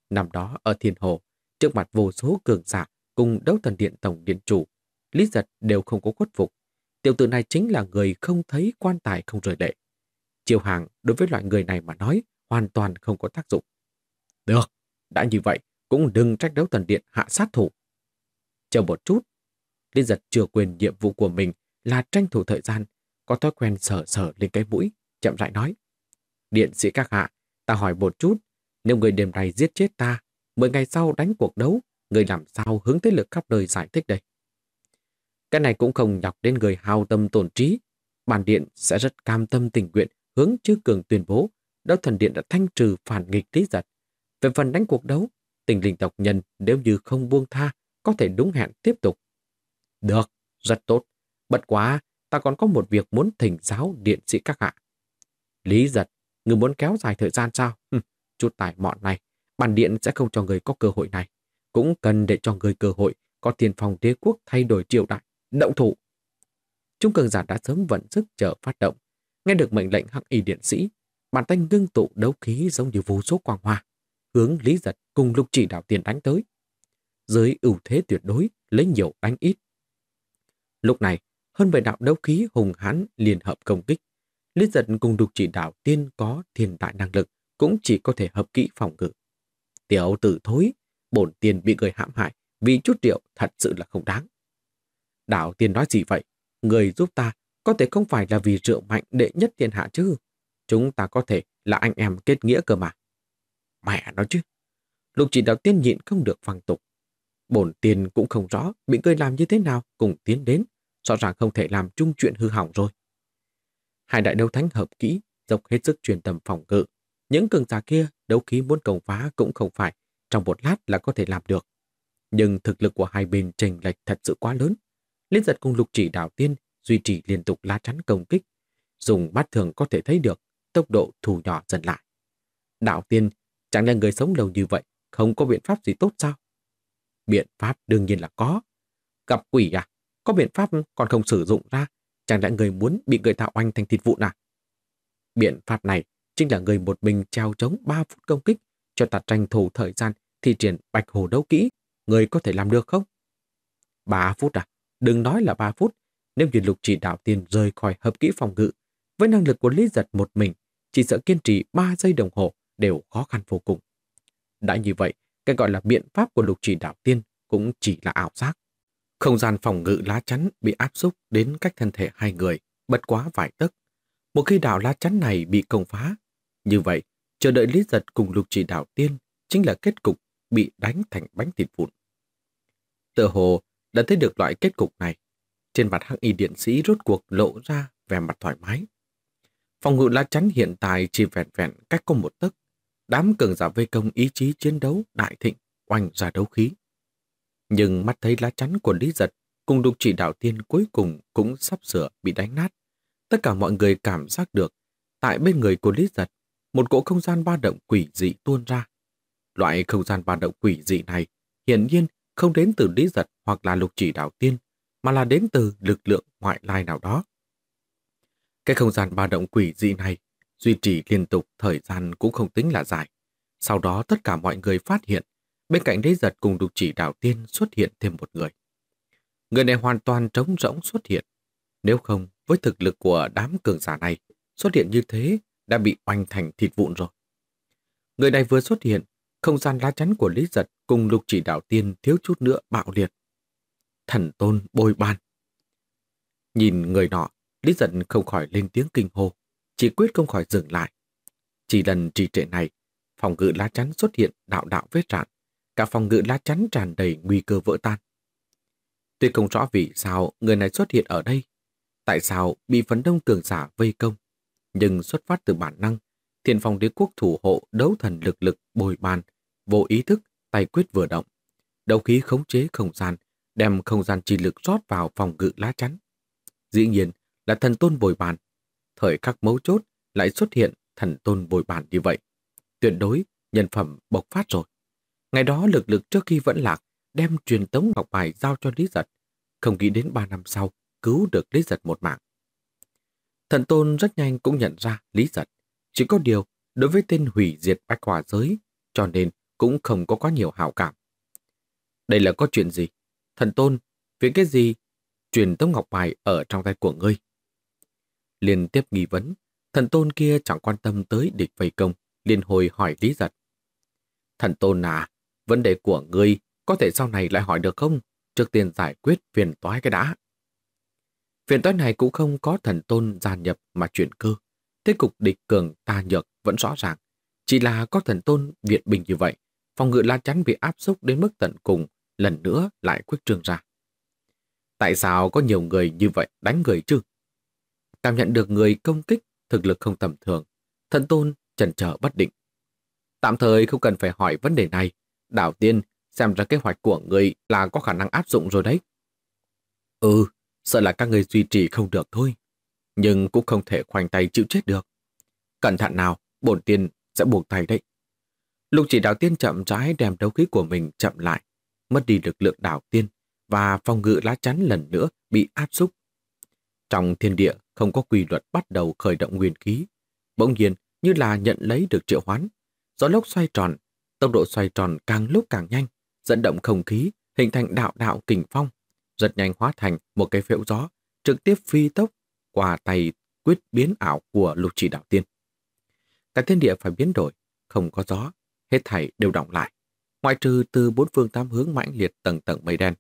Năm đó ở thiên hồ, trước mặt vô số cường giả, cùng đấu thần điện tổng điện chủ, Lý Giật đều không có khuất phục. Tiểu tử này chính là người không thấy quan tài không rời lệ. Chiều hàng đối với loại người này mà nói hoàn toàn không có tác dụng. Được, đã như vậy cũng đừng trách đấu thần điện hạ sát thủ. Chờ một chút, Lý Giật chưa quyền nhiệm vụ của mình là tranh thủ thời gian, có thói quen sở sở lên cái mũi, chậm rãi nói. Điện sĩ các hạ, ta hỏi một chút, nếu người đêm này giết chết ta, mười ngày sau đánh cuộc đấu, người làm sao hướng tới lực khắp nơi giải thích đây? Cái này cũng không nhọc đến người hao tâm tổn trí. Bản điện sẽ rất cam tâm tình nguyện hướng chư cường tuyên bố đấu thần điện đã thanh trừ phản nghịch lý giật. Về phần đánh cuộc đấu, tình linh tộc nhân nếu như không buông tha, có thể đúng hẹn tiếp tục. Được, rất tốt. Bật quá, ta còn có một việc muốn thỉnh giáo điện sĩ các hạ. Lý giật, người muốn kéo dài thời gian sao? Ừ, chút tài mọn này, bản điện sẽ không cho người có cơ hội này cũng cần để cho người cơ hội có tiền phòng đế quốc thay đổi triều đại, động thủ. Trung cường giả đã sớm vận sức chờ phát động. Nghe được mệnh lệnh hắc y điện sĩ, bàn tay ngưng tụ đấu khí giống như vô số quang hoa, hướng Lý Giật cùng lục chỉ đạo tiền đánh tới. Dưới ưu thế tuyệt đối, lấy nhiều đánh ít. Lúc này, hơn bảy đạo đấu khí hùng hãn liền hợp công kích. Lý Giật cùng lục chỉ đạo tiên có thiên đại năng lực, cũng chỉ có thể hợp kỹ phòng ngự. Tiểu tử thối, bổn tiền bị người hãm hại vì chút rượu thật sự là không đáng. Đạo tiên nói gì vậy? Người giúp ta có thể không phải là vì rượu mạnh đệ nhất thiên hạ chứ. Chúng ta có thể là anh em kết nghĩa cơ mà. Mẹ nó chứ. Lục chỉ đạo tiên nhịn không được văng tục. Bổn tiền cũng không rõ bị người làm như thế nào cùng tiến đến. Rõ ràng không thể làm chung chuyện hư hỏng rồi. Hai đại đấu thánh hợp kỹ, dọc hết sức truyền tầm phòng ngự. Những cường giả kia đấu khí muốn công phá cũng không phải trong một lát là có thể làm được. Nhưng thực lực của hai bên chênh lệch thật sự quá lớn. Liên giật cùng lục chỉ đảo tiên duy trì liên tục lá chắn công kích. Dùng mắt thường có thể thấy được tốc độ thù nhỏ dần lại. Đảo tiên chẳng là người sống lâu như vậy, không có biện pháp gì tốt sao? Biện pháp đương nhiên là có. Gặp quỷ à? Có biện pháp còn không sử dụng ra, chẳng lẽ người muốn bị người tạo oanh thành thịt vụn à? Biện pháp này chính là người một mình treo chống 3 phút công kích cho ta tranh thủ thời gian thi triển bạch hồ đấu kỹ, người có thể làm được không? Ba phút à? Đừng nói là ba phút. Nếu như lục chỉ đạo tiên rời khỏi hợp kỹ phòng ngự, với năng lực của Lý Giật một mình, chỉ sợ kiên trì ba giây đồng hồ đều khó khăn vô cùng. Đã như vậy, cái gọi là biện pháp của lục chỉ đạo tiên cũng chỉ là ảo giác. Không gian phòng ngự lá chắn bị áp xúc đến cách thân thể hai người, bật quá vài tấc. Một khi đảo lá chắn này bị công phá, như vậy, chờ đợi Lý Giật cùng lục chỉ đạo tiên chính là kết cục bị đánh thành bánh thịt vụn. Tựa hồ đã thấy được loại kết cục này, trên mặt hắc y điện sĩ rốt cuộc lộ ra vẻ mặt thoải mái. Phòng ngự lá chắn hiện tại chỉ vẹn vẹn cách có một tấc, đám cường giả vây công ý chí chiến đấu đại thịnh oanh ra đấu khí. Nhưng mắt thấy lá chắn của Lý Giật cùng đục chỉ đạo tiên cuối cùng cũng sắp sửa bị đánh nát. Tất cả mọi người cảm giác được, tại bên người của Lý Giật, một cỗ không gian ba động quỷ dị tuôn ra, Loại không gian ba động quỷ dị này hiển nhiên không đến từ lý giật hoặc là lục chỉ đạo tiên, mà là đến từ lực lượng ngoại lai nào đó. Cái không gian ba động quỷ dị này duy trì liên tục thời gian cũng không tính là dài. Sau đó tất cả mọi người phát hiện, bên cạnh lý giật cùng lục chỉ đạo tiên xuất hiện thêm một người. Người này hoàn toàn trống rỗng xuất hiện. Nếu không, với thực lực của đám cường giả này, xuất hiện như thế đã bị oanh thành thịt vụn rồi. Người này vừa xuất hiện, không gian lá chắn của Lý Giật cùng lục chỉ đạo tiên thiếu chút nữa bạo liệt. Thần tôn bôi ban. Nhìn người nọ, Lý Giật không khỏi lên tiếng kinh hô, chỉ quyết không khỏi dừng lại. Chỉ lần trì trệ này, phòng ngự lá chắn xuất hiện đạo đạo vết rạn, cả phòng ngự lá chắn tràn đầy nguy cơ vỡ tan. Tuy không rõ vì sao người này xuất hiện ở đây, tại sao bị phấn đông cường giả vây công, nhưng xuất phát từ bản năng, thiền phòng đế quốc thủ hộ đấu thần lực lực bồi bàn Vô ý thức, tay quyết vừa động. Đấu khí khống chế không gian, đem không gian chi lực rót vào phòng ngự lá chắn. Dĩ nhiên là thần tôn bồi bàn. Thời khắc mấu chốt lại xuất hiện thần tôn bồi bàn như vậy. Tuyệt đối, nhân phẩm bộc phát rồi. Ngày đó lực lực trước khi vẫn lạc, đem truyền tống ngọc bài giao cho Lý Giật. Không nghĩ đến ba năm sau, cứu được Lý Giật một mạng. Thần Tôn rất nhanh cũng nhận ra Lý Giật. Chỉ có điều, đối với tên hủy diệt bách hỏa giới, cho nên cũng không có quá nhiều hảo cảm. Đây là có chuyện gì? Thần tôn, vì cái gì? Truyền tống ngọc bài ở trong tay của ngươi. Liên tiếp nghi vấn, thần tôn kia chẳng quan tâm tới địch vây công, liền hồi hỏi lý giật. Thần tôn à, vấn đề của ngươi có thể sau này lại hỏi được không? Trước tiên giải quyết phiền toái cái đã. Phiền toái này cũng không có thần tôn gia nhập mà chuyển cơ. Thế cục địch cường ta nhược vẫn rõ ràng. Chỉ là có thần tôn viện bình như vậy, phòng ngự La chắn bị áp xúc đến mức tận cùng, lần nữa lại khuếch trương ra. Tại sao có nhiều người như vậy đánh người chứ? Cảm nhận được người công kích, thực lực không tầm thường, thần tôn chần chờ bất định. Tạm thời không cần phải hỏi vấn đề này, đảo tiên xem ra kế hoạch của người là có khả năng áp dụng rồi đấy. Ừ, sợ là các người duy trì không được thôi, nhưng cũng không thể khoanh tay chịu chết được. Cẩn thận nào, bổn tiên sẽ buộc tay đấy. Lục chỉ đạo tiên chậm rãi đem đấu khí của mình chậm lại, mất đi lực lượng đảo tiên và phòng ngự lá chắn lần nữa bị áp xúc. Trong thiên địa không có quy luật bắt đầu khởi động nguyên khí. Bỗng nhiên như là nhận lấy được triệu hoán. Gió lốc xoay tròn, tốc độ xoay tròn càng lúc càng nhanh, dẫn động không khí, hình thành đạo đạo kình phong. Rất nhanh hóa thành một cái phễu gió, trực tiếp phi tốc qua tay quyết biến ảo của lục chỉ đạo tiên. Cả thiên địa phải biến đổi, không có gió, hết thảy đều động lại. Ngoại trừ từ bốn phương tám hướng mãnh liệt tầng tầng mây đen,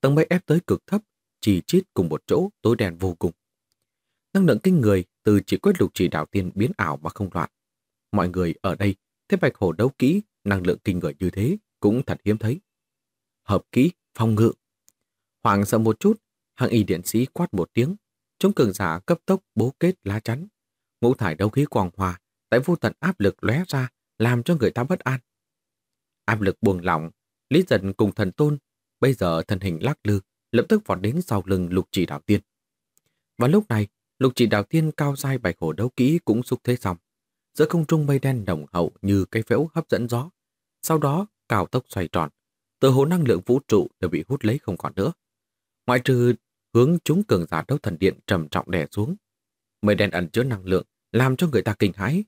tầng mây ép tới cực thấp, chỉ chít cùng một chỗ tối đen vô cùng. Năng lượng kinh người từ chỉ quyết lục chỉ đạo tiên biến ảo mà không loạn. Mọi người ở đây, thế bạch hổ đấu kỹ, năng lượng kinh người như thế cũng thật hiếm thấy. Hợp kỹ, phong ngự. Hoàng sợ một chút, hàng y điện sĩ quát một tiếng, chúng cường giả cấp tốc bố kết lá chắn. Ngũ thải đấu khí quàng hòa, tại vô tận áp lực lóe ra, làm cho người ta bất an. Áp lực buồn lỏng, Lý Dân cùng thần tôn, bây giờ thần hình lắc lư, lập tức vọt đến sau lưng lục chỉ đạo tiên. Và lúc này, lục chỉ đạo tiên cao dai bạch hổ đấu kỹ cũng xúc thế xong. Giữa không trung mây đen đồng hậu như cây phễu hấp dẫn gió. Sau đó, cào tốc xoay tròn, từ hồ năng lượng vũ trụ đều bị hút lấy không còn nữa. Ngoại trừ hướng chúng cường giả đấu thần điện trầm trọng đè xuống. Mây đen ẩn chứa năng lượng làm cho người ta kinh hãi,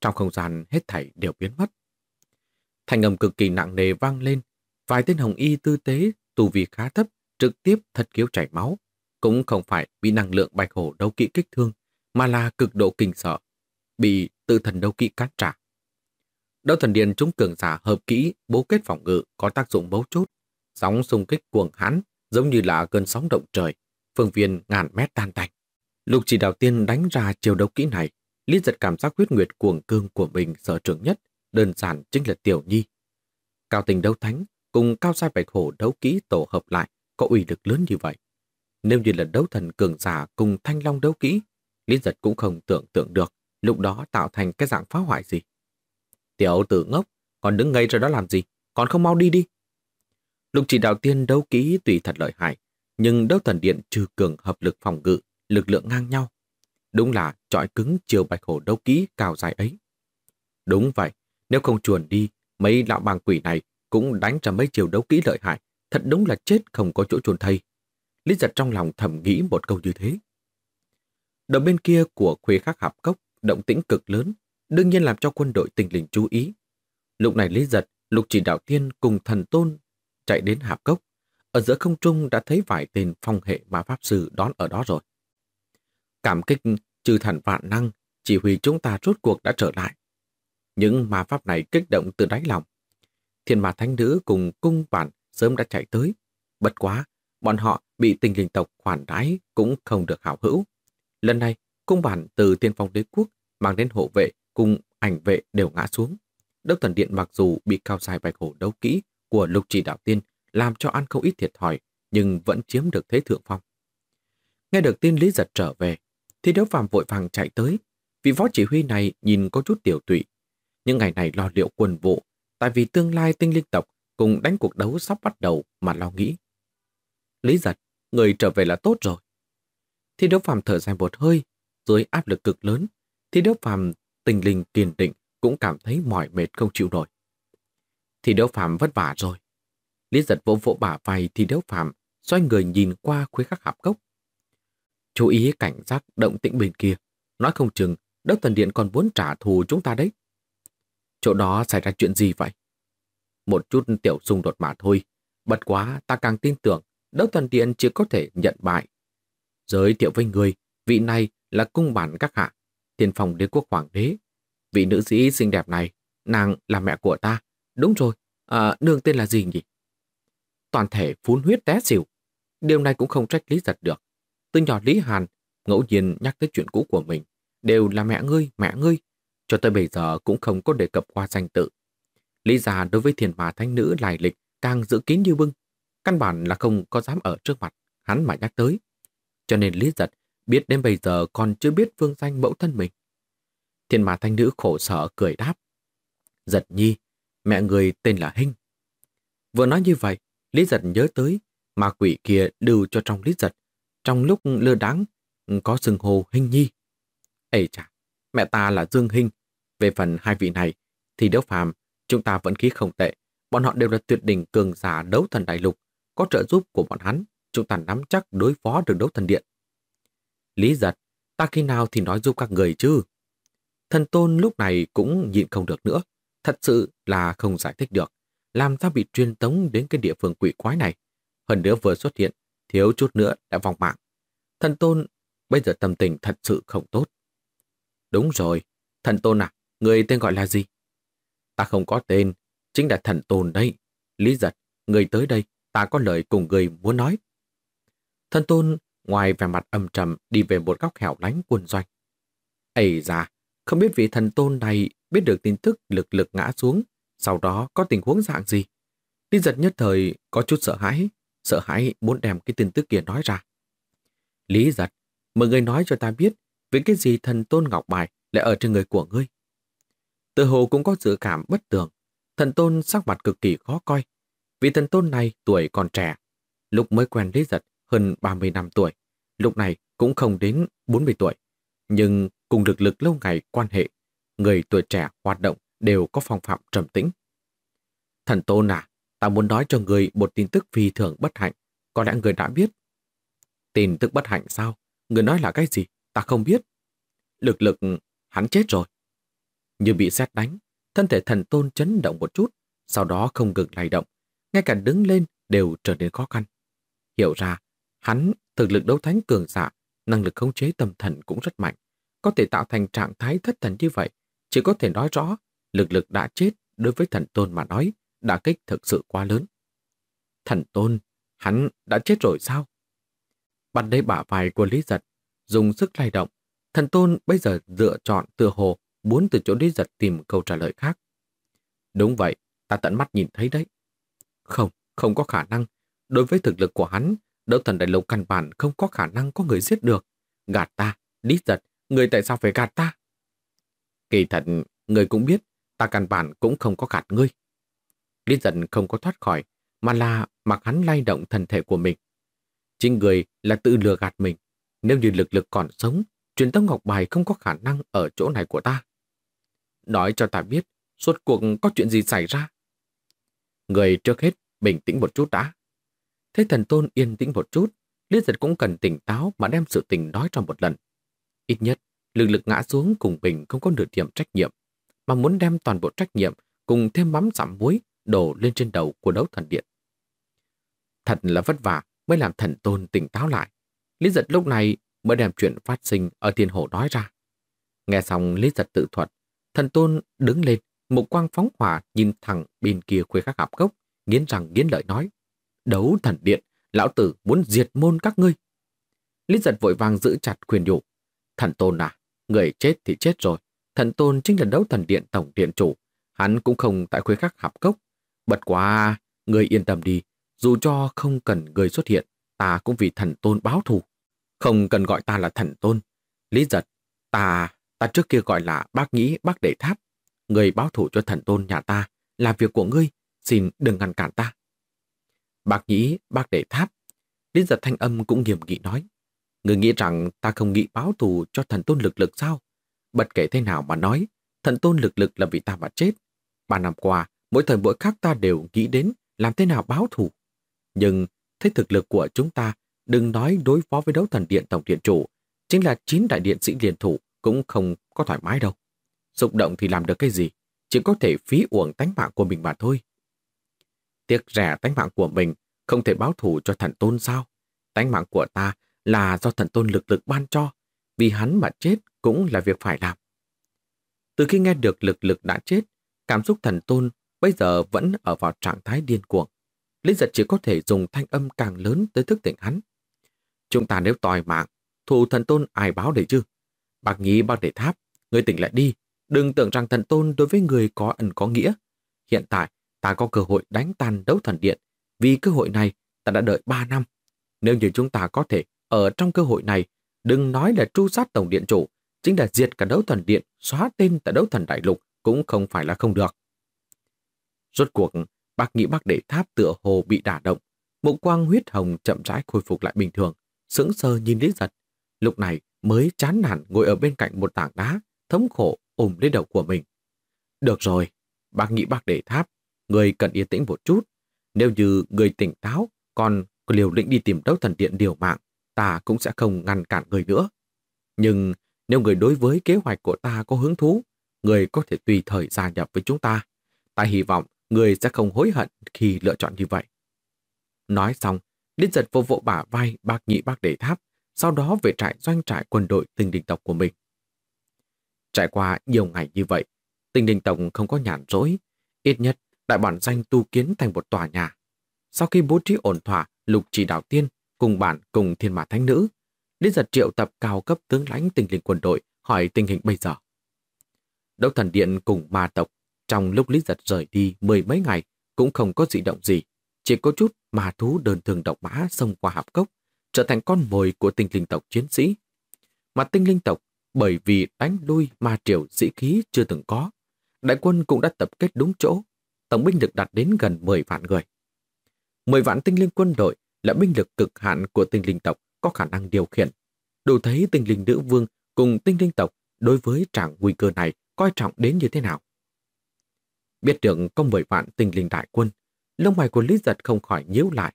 trong không gian hết thảy đều biến mất. Thành âm cực kỳ nặng nề vang lên. Vài tên hồng y tư tế, tù vì khá thấp, trực tiếp thật kiếu chảy máu. Cũng không phải bị năng lượng bạch hổ đấu kỹ kích thương, mà là cực độ kinh sợ, bị tự thần đấu kỹ cắt trả. Đấu thần điện chúng cường giả hợp kỹ, bố kết phòng ngự có tác dụng bấu chốt. Sóng xung kích cuồng hãn, giống như là cơn sóng động trời, phương viên ngàn mét tan tành. Lục chỉ đạo tiên đánh ra chiều đấu kỹ này, Lý giật cảm giác huyết nguyệt cuồng cương của mình sợ trưởng nhất, đơn giản chính là tiểu nhi. Cao tình đấu thánh cùng cao sai bạch hổ đấu kỹ tổ hợp lại có uy lực lớn như vậy. Nếu như là đấu thần cường giả cùng thanh long đấu kỹ, Lý giật cũng không tưởng tượng được lúc đó tạo thành cái dạng phá hoại gì. Tiểu tử ngốc, còn đứng ngây ra đó làm gì, còn không mau đi đi. Lục chỉ đạo tiên đấu kỹ tùy thật lợi hại, nhưng đấu thần điện trừ cường hợp lực phòng ngự, lực lượng ngang nhau, Đúng là trọi cứng chiều bạch hổ đấu kỹ cao dài ấy. Đúng vậy, nếu không chuồn đi, mấy lão bàng quỷ này cũng đánh ra mấy chiều đấu kỹ lợi hại, thật đúng là chết không có chỗ chuồn thay Lý giật trong lòng thầm nghĩ một câu như thế. Đầu bên kia của khuê khắc hạp cốc, động tĩnh cực lớn, đương nhiên làm cho quân đội tình lình chú ý. Lúc này Lý giật, lục chỉ đạo tiên cùng thần tôn chạy đến hạp cốc. Ở giữa không trung đã thấy vài tên phong hệ ma pháp sư đón ở đó rồi. Cảm kích trừ thần vạn năng, chỉ huy chúng ta rốt cuộc đã trở lại. Những ma pháp này kích động từ đáy lòng. Thiên ma thánh nữ cùng cung bản sớm đã chạy tới. Bất quá, bọn họ bị tình hình tộc khoản đái cũng không được hảo hữu. Lần này, cung bản từ tiên phong đế quốc mang đến hộ vệ cùng ảnh vệ đều ngã xuống. Đốc thần điện mặc dù bị cao dài bạch hổ đấu kỹ của lục trì đạo tiên làm cho ăn không ít thiệt thòi, nhưng vẫn chiếm được thế thượng phong. Nghe được tin Lý Giật trở về, thì Đỗ Phạm vội vàng chạy tới. vị võ chỉ huy này nhìn có chút tiểu tụy. những ngày này lo liệu quân vụ, tại vì tương lai tinh linh tộc cùng đánh cuộc đấu sắp bắt đầu mà lo nghĩ. Lý giật, người trở về là tốt rồi. Thi đấu phàm thở dài một hơi, dưới áp lực cực lớn, thi đấu phàm tình linh kiên định cũng cảm thấy mỏi mệt không chịu nổi. Thi đấu phàm vất vả rồi. Lý giật vỗ vỗ bả vai thi đấu phàm, xoay người nhìn qua khuế khắc hạp cốc chú ý cảnh giác động tĩnh bên kia. Nói không chừng, Đốc thần điện còn muốn trả thù chúng ta đấy. Chỗ đó xảy ra chuyện gì vậy? Một chút tiểu xung đột mà thôi. Bất quá, ta càng tin tưởng, Đốc thần điện chỉ có thể nhận bại. Giới thiệu với người, vị này là cung bản các hạ, tiền phòng đế quốc hoàng đế. Vị nữ sĩ xinh đẹp này, nàng là mẹ của ta. Đúng rồi, à, nương tên là gì nhỉ? Toàn thể phun huyết té xỉu. Điều này cũng không trách lý giật được. Từ nhỏ Lý Hàn ngẫu nhiên nhắc tới chuyện cũ của mình, đều là mẹ ngươi, mẹ ngươi, cho tới bây giờ cũng không có đề cập qua danh tự. Lý già đối với thiền mà thánh nữ lai lịch càng giữ kín như bưng, căn bản là không có dám ở trước mặt hắn mà nhắc tới. Cho nên Lý giật biết đến bây giờ còn chưa biết vương danh mẫu thân mình. thiền mà thanh nữ khổ sở cười đáp. Giật nhi, mẹ người tên là Hinh. Vừa nói như vậy, Lý giật nhớ tới, ma quỷ kia lưu cho trong Lý giật trong lúc lơ đáng có sừng hồ hình nhi. Ê chà, mẹ ta là Dương Hình. Về phần hai vị này, thì đấu phàm, chúng ta vẫn khí không tệ. Bọn họ đều là tuyệt đỉnh cường giả đấu thần đại lục. Có trợ giúp của bọn hắn, chúng ta nắm chắc đối phó được đấu thần điện. Lý giật, ta khi nào thì nói giúp các người chứ? Thần tôn lúc này cũng nhịn không được nữa. Thật sự là không giải thích được. Làm sao bị truyền tống đến cái địa phương quỷ quái này. Hơn nữa vừa xuất hiện, thiếu chút nữa đã vòng mạng. Thần tôn bây giờ tâm tình thật sự không tốt. Đúng rồi, thần tôn à, người tên gọi là gì? Ta không có tên, chính là thần tôn đây. Lý giật, người tới đây, ta có lời cùng người muốn nói. Thần tôn ngoài vẻ mặt âm trầm đi về một góc hẻo lánh quân doanh. Ây da, không biết vị thần tôn này biết được tin tức lực lực ngã xuống, sau đó có tình huống dạng gì. Lý giật nhất thời có chút sợ hãi, sợ hãi muốn đem cái tin tức kia nói ra. Lý giật, mọi người nói cho ta biết về cái gì thần tôn ngọc bài lại ở trên người của ngươi. Tự hồ cũng có dự cảm bất tường, thần tôn sắc mặt cực kỳ khó coi, vì thần tôn này tuổi còn trẻ, lúc mới quen Lý giật hơn 30 năm tuổi, lúc này cũng không đến 40 tuổi, nhưng cùng lực lực lâu ngày quan hệ, người tuổi trẻ hoạt động đều có phong phạm trầm tĩnh. Thần tôn à, ta muốn nói cho người một tin tức phi thường bất hạnh, có lẽ người đã biết. Tin tức bất hạnh sao? Người nói là cái gì? Ta không biết. Lực lực, hắn chết rồi. Như bị xét đánh, thân thể thần tôn chấn động một chút, sau đó không ngừng lay động, ngay cả đứng lên đều trở nên khó khăn. Hiểu ra, hắn thực lực đấu thánh cường giả, năng lực khống chế tâm thần cũng rất mạnh, có thể tạo thành trạng thái thất thần như vậy, chỉ có thể nói rõ lực lực đã chết đối với thần tôn mà nói đã kích thực sự quá lớn. Thần tôn, hắn đã chết rồi sao? Bắt đây bả vai của Lý Giật, dùng sức lay động. Thần tôn bây giờ dựa chọn tựa hồ, muốn từ chỗ Lý Giật tìm câu trả lời khác. Đúng vậy, ta tận mắt nhìn thấy đấy. Không, không có khả năng. Đối với thực lực của hắn, đấu thần đại lục căn bản không có khả năng có người giết được. Gạt ta, Lý Giật, người tại sao phải gạt ta? Kỳ thật, người cũng biết, ta căn bản cũng không có gạt ngươi. Lý giận không có thoát khỏi, mà là mặc hắn lay động thần thể của mình. Chính người là tự lừa gạt mình. Nếu như lực lực còn sống, truyền tông ngọc bài không có khả năng ở chỗ này của ta. Nói cho ta biết, suốt cuộc có chuyện gì xảy ra. Người trước hết bình tĩnh một chút đã. Thế thần tôn yên tĩnh một chút, Lý giật cũng cần tỉnh táo mà đem sự tình nói cho một lần. Ít nhất, lực lực ngã xuống cùng bình không có nửa điểm trách nhiệm, mà muốn đem toàn bộ trách nhiệm cùng thêm mắm giảm muối đổ lên trên đầu của đấu thần điện. Thật là vất vả mới làm thần tôn tỉnh táo lại. Lý giật lúc này mới đem chuyện phát sinh ở thiên hồ nói ra. Nghe xong Lý giật tự thuật, thần tôn đứng lên, một quang phóng hỏa nhìn thẳng bên kia khuê các hạp gốc, nghiến rằng nghiến lợi nói. Đấu thần điện, lão tử muốn diệt môn các ngươi. Lý giật vội vàng giữ chặt khuyên nhủ. Thần tôn à, người chết thì chết rồi. Thần tôn chính là đấu thần điện tổng điện chủ. Hắn cũng không tại khuê khắc hạp gốc Bất quá, người yên tâm đi, dù cho không cần người xuất hiện, ta cũng vì thần tôn báo thù. Không cần gọi ta là thần tôn. Lý giật, ta, ta trước kia gọi là bác nghĩ bác đệ tháp. Người báo thủ cho thần tôn nhà ta, là việc của ngươi, xin đừng ngăn cản ta. Bác nhĩ, bác đệ tháp. Lý giật thanh âm cũng nghiêm nghị nói. Người nghĩ rằng ta không nghĩ báo thù cho thần tôn lực lực sao? Bất kể thế nào mà nói, thần tôn lực lực là vì ta mà chết. Ba năm qua, Mỗi thời mỗi khác ta đều nghĩ đến làm thế nào báo thù. Nhưng thế thực lực của chúng ta đừng nói đối phó với đấu thần điện tổng điện chủ, chính là chín đại điện sĩ liên thủ cũng không có thoải mái đâu. Xúc động thì làm được cái gì, chỉ có thể phí uổng tánh mạng của mình mà thôi. Tiếc rẻ tánh mạng của mình không thể báo thù cho thần tôn sao? Tánh mạng của ta là do thần tôn lực lực ban cho, vì hắn mà chết cũng là việc phải làm. Từ khi nghe được lực lực đã chết, cảm xúc thần tôn bây giờ vẫn ở vào trạng thái điên cuồng. Lý giật chỉ có thể dùng thanh âm càng lớn tới thức tỉnh hắn. Chúng ta nếu tòi mạng, thù thần tôn ai báo để chứ? Bác nghĩ bác để tháp, người tỉnh lại đi. Đừng tưởng rằng thần tôn đối với người có ẩn có nghĩa. Hiện tại, ta có cơ hội đánh tan đấu thần điện. Vì cơ hội này, ta đã đợi 3 năm. Nếu như chúng ta có thể ở trong cơ hội này, đừng nói là tru sát tổng điện chủ, chính là diệt cả đấu thần điện, xóa tên tại đấu thần đại lục cũng không phải là không được. Rốt cuộc, bác nghĩ bác đệ tháp tựa hồ bị đả động. Mộ quang huyết hồng chậm rãi khôi phục lại bình thường, sững sờ nhìn Lý Giật. Lúc này mới chán nản ngồi ở bên cạnh một tảng đá, thấm khổ ôm lên đầu của mình. Được rồi, bác nghĩ bác đệ tháp, người cần yên tĩnh một chút. Nếu như người tỉnh táo, còn có liều lĩnh đi tìm đấu thần điện điều mạng, ta cũng sẽ không ngăn cản người nữa. Nhưng nếu người đối với kế hoạch của ta có hứng thú, người có thể tùy thời gia nhập với chúng ta. Ta hy vọng người sẽ không hối hận khi lựa chọn như vậy. Nói xong, Liên giật vô vỗ bả vai bác nhị bác đệ tháp, sau đó về trại doanh trại quân đội tình đình tộc của mình. Trải qua nhiều ngày như vậy, tình đình tộc không có nhàn rỗi, ít nhất đại bản danh tu kiến thành một tòa nhà. Sau khi bố trí ổn thỏa, lục chỉ đạo tiên cùng bản cùng thiên mã thánh nữ, Liên giật triệu tập cao cấp tướng lãnh tình đình quân đội hỏi tình hình bây giờ. Đấu thần điện cùng ma tộc trong lúc Lý Giật rời đi mười mấy ngày, cũng không có dị động gì. Chỉ có chút mà thú đơn thường độc mã xông qua hạp cốc, trở thành con mồi của tinh linh tộc chiến sĩ. Mà tinh linh tộc, bởi vì đánh lui ma triều sĩ khí chưa từng có, đại quân cũng đã tập kết đúng chỗ, tổng binh lực đạt đến gần 10 vạn người. 10 vạn tinh linh quân đội là binh lực cực hạn của tinh linh tộc có khả năng điều khiển. Đủ thấy tinh linh nữ vương cùng tinh linh tộc đối với trạng nguy cơ này coi trọng đến như thế nào. Biết được có 10 vạn tinh linh đại quân, lông mày của Lý Giật không khỏi nhíu lại.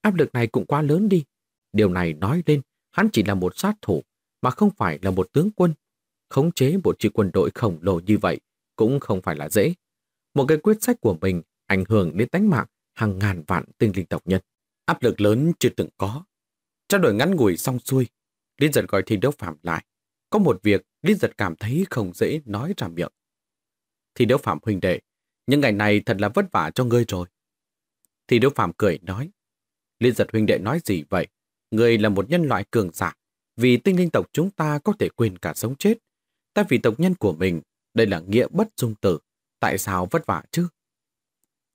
Áp lực này cũng quá lớn đi. Điều này nói lên, hắn chỉ là một sát thủ, mà không phải là một tướng quân. Khống chế một chi quân đội khổng lồ như vậy cũng không phải là dễ. Một cái quyết sách của mình ảnh hưởng đến tánh mạng hàng ngàn vạn tinh linh tộc nhân. Áp lực lớn chưa từng có. Trao đổi ngắn ngủi xong xuôi, Liên giật gọi thi đấu phạm lại. Có một việc Liên giật cảm thấy không dễ nói ra miệng. Thi đấu phạm huynh đệ, những ngày này thật là vất vả cho ngươi rồi. Thì Đỗ Phạm cười nói, Liên giật huynh đệ nói gì vậy? Ngươi là một nhân loại cường giả, vì tinh linh tộc chúng ta có thể quên cả sống chết. Ta vì tộc nhân của mình, đây là nghĩa bất dung tử, tại sao vất vả chứ?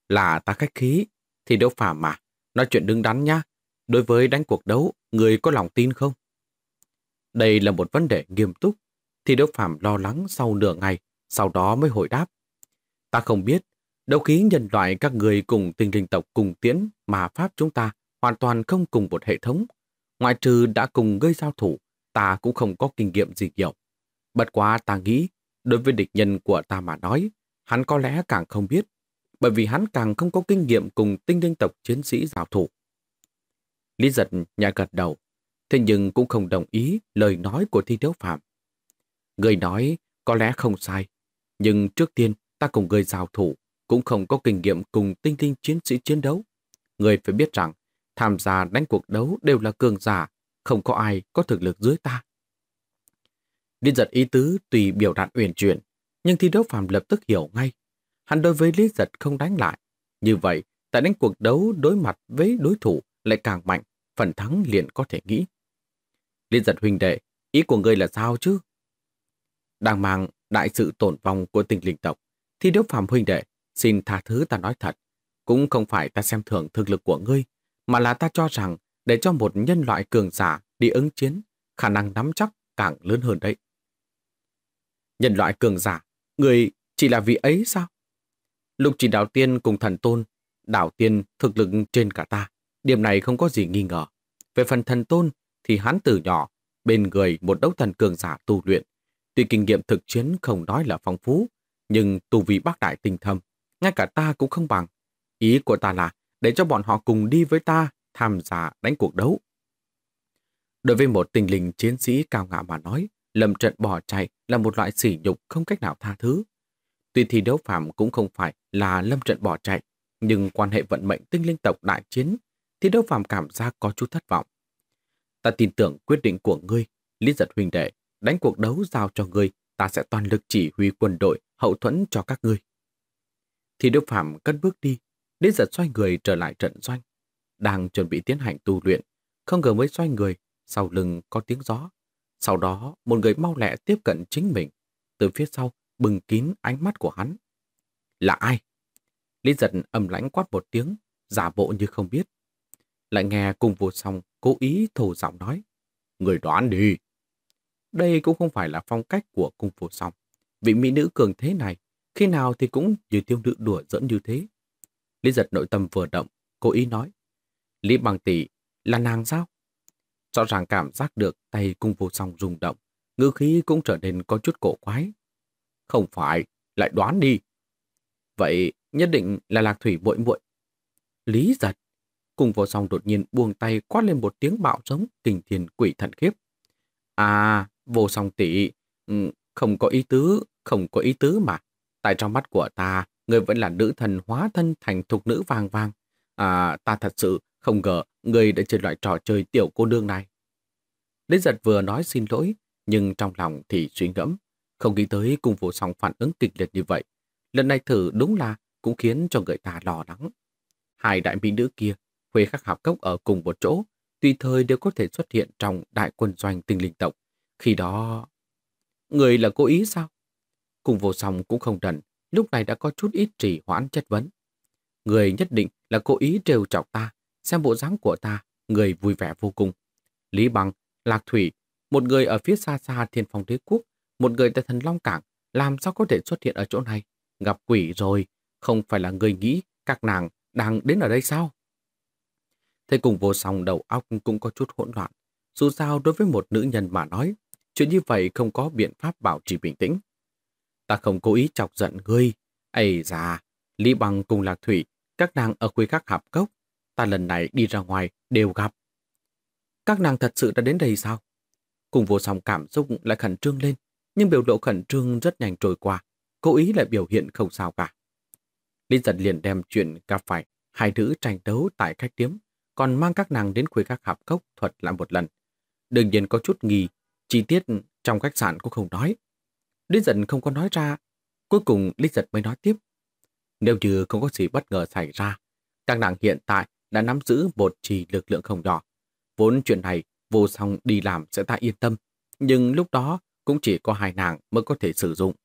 Là ta khách khí, thì Đỗ Phạm mà, nói chuyện đứng đắn nha. Đối với đánh cuộc đấu, người có lòng tin không? Đây là một vấn đề nghiêm túc, thì Đỗ Phạm lo lắng sau nửa ngày, sau đó mới hồi đáp. Ta không biết, đấu khí nhân loại các người cùng tinh linh tộc cùng tiễn mà Pháp chúng ta hoàn toàn không cùng một hệ thống. Ngoại trừ đã cùng gây giao thủ, ta cũng không có kinh nghiệm gì nhiều. Bất quá ta nghĩ, đối với địch nhân của ta mà nói, hắn có lẽ càng không biết, bởi vì hắn càng không có kinh nghiệm cùng tinh linh tộc chiến sĩ giao thủ. Lý giật nhà gật đầu, thế nhưng cũng không đồng ý lời nói của thi đấu phạm. Người nói có lẽ không sai, nhưng trước tiên ta cùng người giao thủ, cũng không có kinh nghiệm cùng tinh tinh chiến sĩ chiến đấu. Người phải biết rằng, tham gia đánh cuộc đấu đều là cường giả, không có ai có thực lực dưới ta. Liên giật ý tứ tùy biểu đạt uyển chuyển, nhưng thi đấu phàm lập tức hiểu ngay. Hắn đối với Lý giật không đánh lại. Như vậy, tại đánh cuộc đấu đối mặt với đối thủ lại càng mạnh, phần thắng liền có thể nghĩ. Liên giật huynh đệ, ý của ngươi là sao chứ? Đang mang đại sự tổn vong của tình linh tộc. Thi Đức Phạm huynh đệ, xin tha thứ ta nói thật. Cũng không phải ta xem thường thực lực của ngươi, mà là ta cho rằng để cho một nhân loại cường giả đi ứng chiến, khả năng nắm chắc càng lớn hơn đấy. Nhân loại cường giả, người chỉ là vị ấy sao? Lục chỉ đạo tiên cùng thần tôn, đạo tiên thực lực trên cả ta, điểm này không có gì nghi ngờ. Về phần thần tôn thì hắn từ nhỏ, bên người một đấu thần cường giả tu luyện. Tuy kinh nghiệm thực chiến không nói là phong phú, nhưng tu vi bác đại tinh thâm, ngay cả ta cũng không bằng. Ý của ta là để cho bọn họ cùng đi với ta tham gia đánh cuộc đấu. Đối với một tình linh chiến sĩ cao ngạo mà nói, lâm trận bỏ chạy là một loại sỉ nhục không cách nào tha thứ. Tuy thi đấu phạm cũng không phải là lâm trận bỏ chạy, nhưng quan hệ vận mệnh tinh linh tộc đại chiến, thi đấu phạm cảm giác có chút thất vọng. Ta tin tưởng quyết định của ngươi, Lý Giật huynh đệ, đánh cuộc đấu giao cho ngươi ta sẽ toàn lực chỉ huy quân đội hậu thuẫn cho các ngươi. Thì Đức Phạm cất bước đi, đến giật xoay người trở lại trận doanh. Đang chuẩn bị tiến hành tu luyện, không ngờ mới xoay người, sau lưng có tiếng gió. Sau đó, một người mau lẹ tiếp cận chính mình, từ phía sau bừng kín ánh mắt của hắn. Là ai? Lý giật âm lãnh quát một tiếng, giả bộ như không biết. Lại nghe cùng vô song cố ý thổ giọng nói. Người đoán đi. Đây cũng không phải là phong cách của cung phu song. Vị mỹ nữ cường thế này, khi nào thì cũng như tiêu nữ đùa dẫn như thế. Lý giật nội tâm vừa động, cố ý nói. Lý bằng tỷ là nàng sao? Rõ ràng cảm giác được tay cung vô song rung động, ngữ khí cũng trở nên có chút cổ quái. Không phải, lại đoán đi. Vậy nhất định là lạc thủy muội muội. Lý giật, cung vô song đột nhiên buông tay quát lên một tiếng bạo giống kinh thiên quỷ thần khiếp. À, Vô song tỷ, ừ, không có ý tứ, không có ý tứ mà. Tại trong mắt của ta, người vẫn là nữ thần hóa thân thành thục nữ vàng vàng. À, ta thật sự không ngờ người đã chơi loại trò chơi tiểu cô nương này. Lý giật vừa nói xin lỗi, nhưng trong lòng thì suy ngẫm. Không nghĩ tới cùng vô song phản ứng kịch liệt như vậy. Lần này thử đúng là cũng khiến cho người ta lo lắng. Hai đại mỹ nữ kia, Huế khắc hạp cốc ở cùng một chỗ, tùy thời đều có thể xuất hiện trong đại quân doanh tinh linh tộc. Khi đó... Người là cố ý sao? Cùng vô song cũng không đần, lúc này đã có chút ít trì hoãn chất vấn. Người nhất định là cố ý trêu chọc ta, xem bộ dáng của ta, người vui vẻ vô cùng. Lý Bằng, Lạc Thủy, một người ở phía xa xa thiên phong đế quốc, một người tại thần Long Cảng, làm sao có thể xuất hiện ở chỗ này? Gặp quỷ rồi, không phải là người nghĩ các nàng đang đến ở đây sao? Thế cùng vô song đầu óc cũng có chút hỗn loạn. Dù sao đối với một nữ nhân mà nói, Chuyện như vậy không có biện pháp bảo trì bình tĩnh. Ta không cố ý chọc giận ngươi. Ây già, Lý Bằng cùng Lạc Thủy, các nàng ở khuê các hạp cốc, ta lần này đi ra ngoài đều gặp. Các nàng thật sự đã đến đây sao? Cùng vô song cảm xúc lại khẩn trương lên, nhưng biểu lộ khẩn trương rất nhanh trôi qua, cố ý lại biểu hiện không sao cả. Lý giật liền đem chuyện gặp phải hai nữ tranh đấu tại khách điếm, còn mang các nàng đến khuê các hạp cốc thuật lại một lần. Đương nhiên có chút nghi Chi tiết trong khách sạn cũng không nói. Lý giật không có nói ra, cuối cùng Lý giật mới nói tiếp. Nếu như không có gì bất ngờ xảy ra, các nàng hiện tại đã nắm giữ một trì lực lượng không nhỏ. Vốn chuyện này vô song đi làm sẽ ta yên tâm, nhưng lúc đó cũng chỉ có hai nàng mới có thể sử dụng.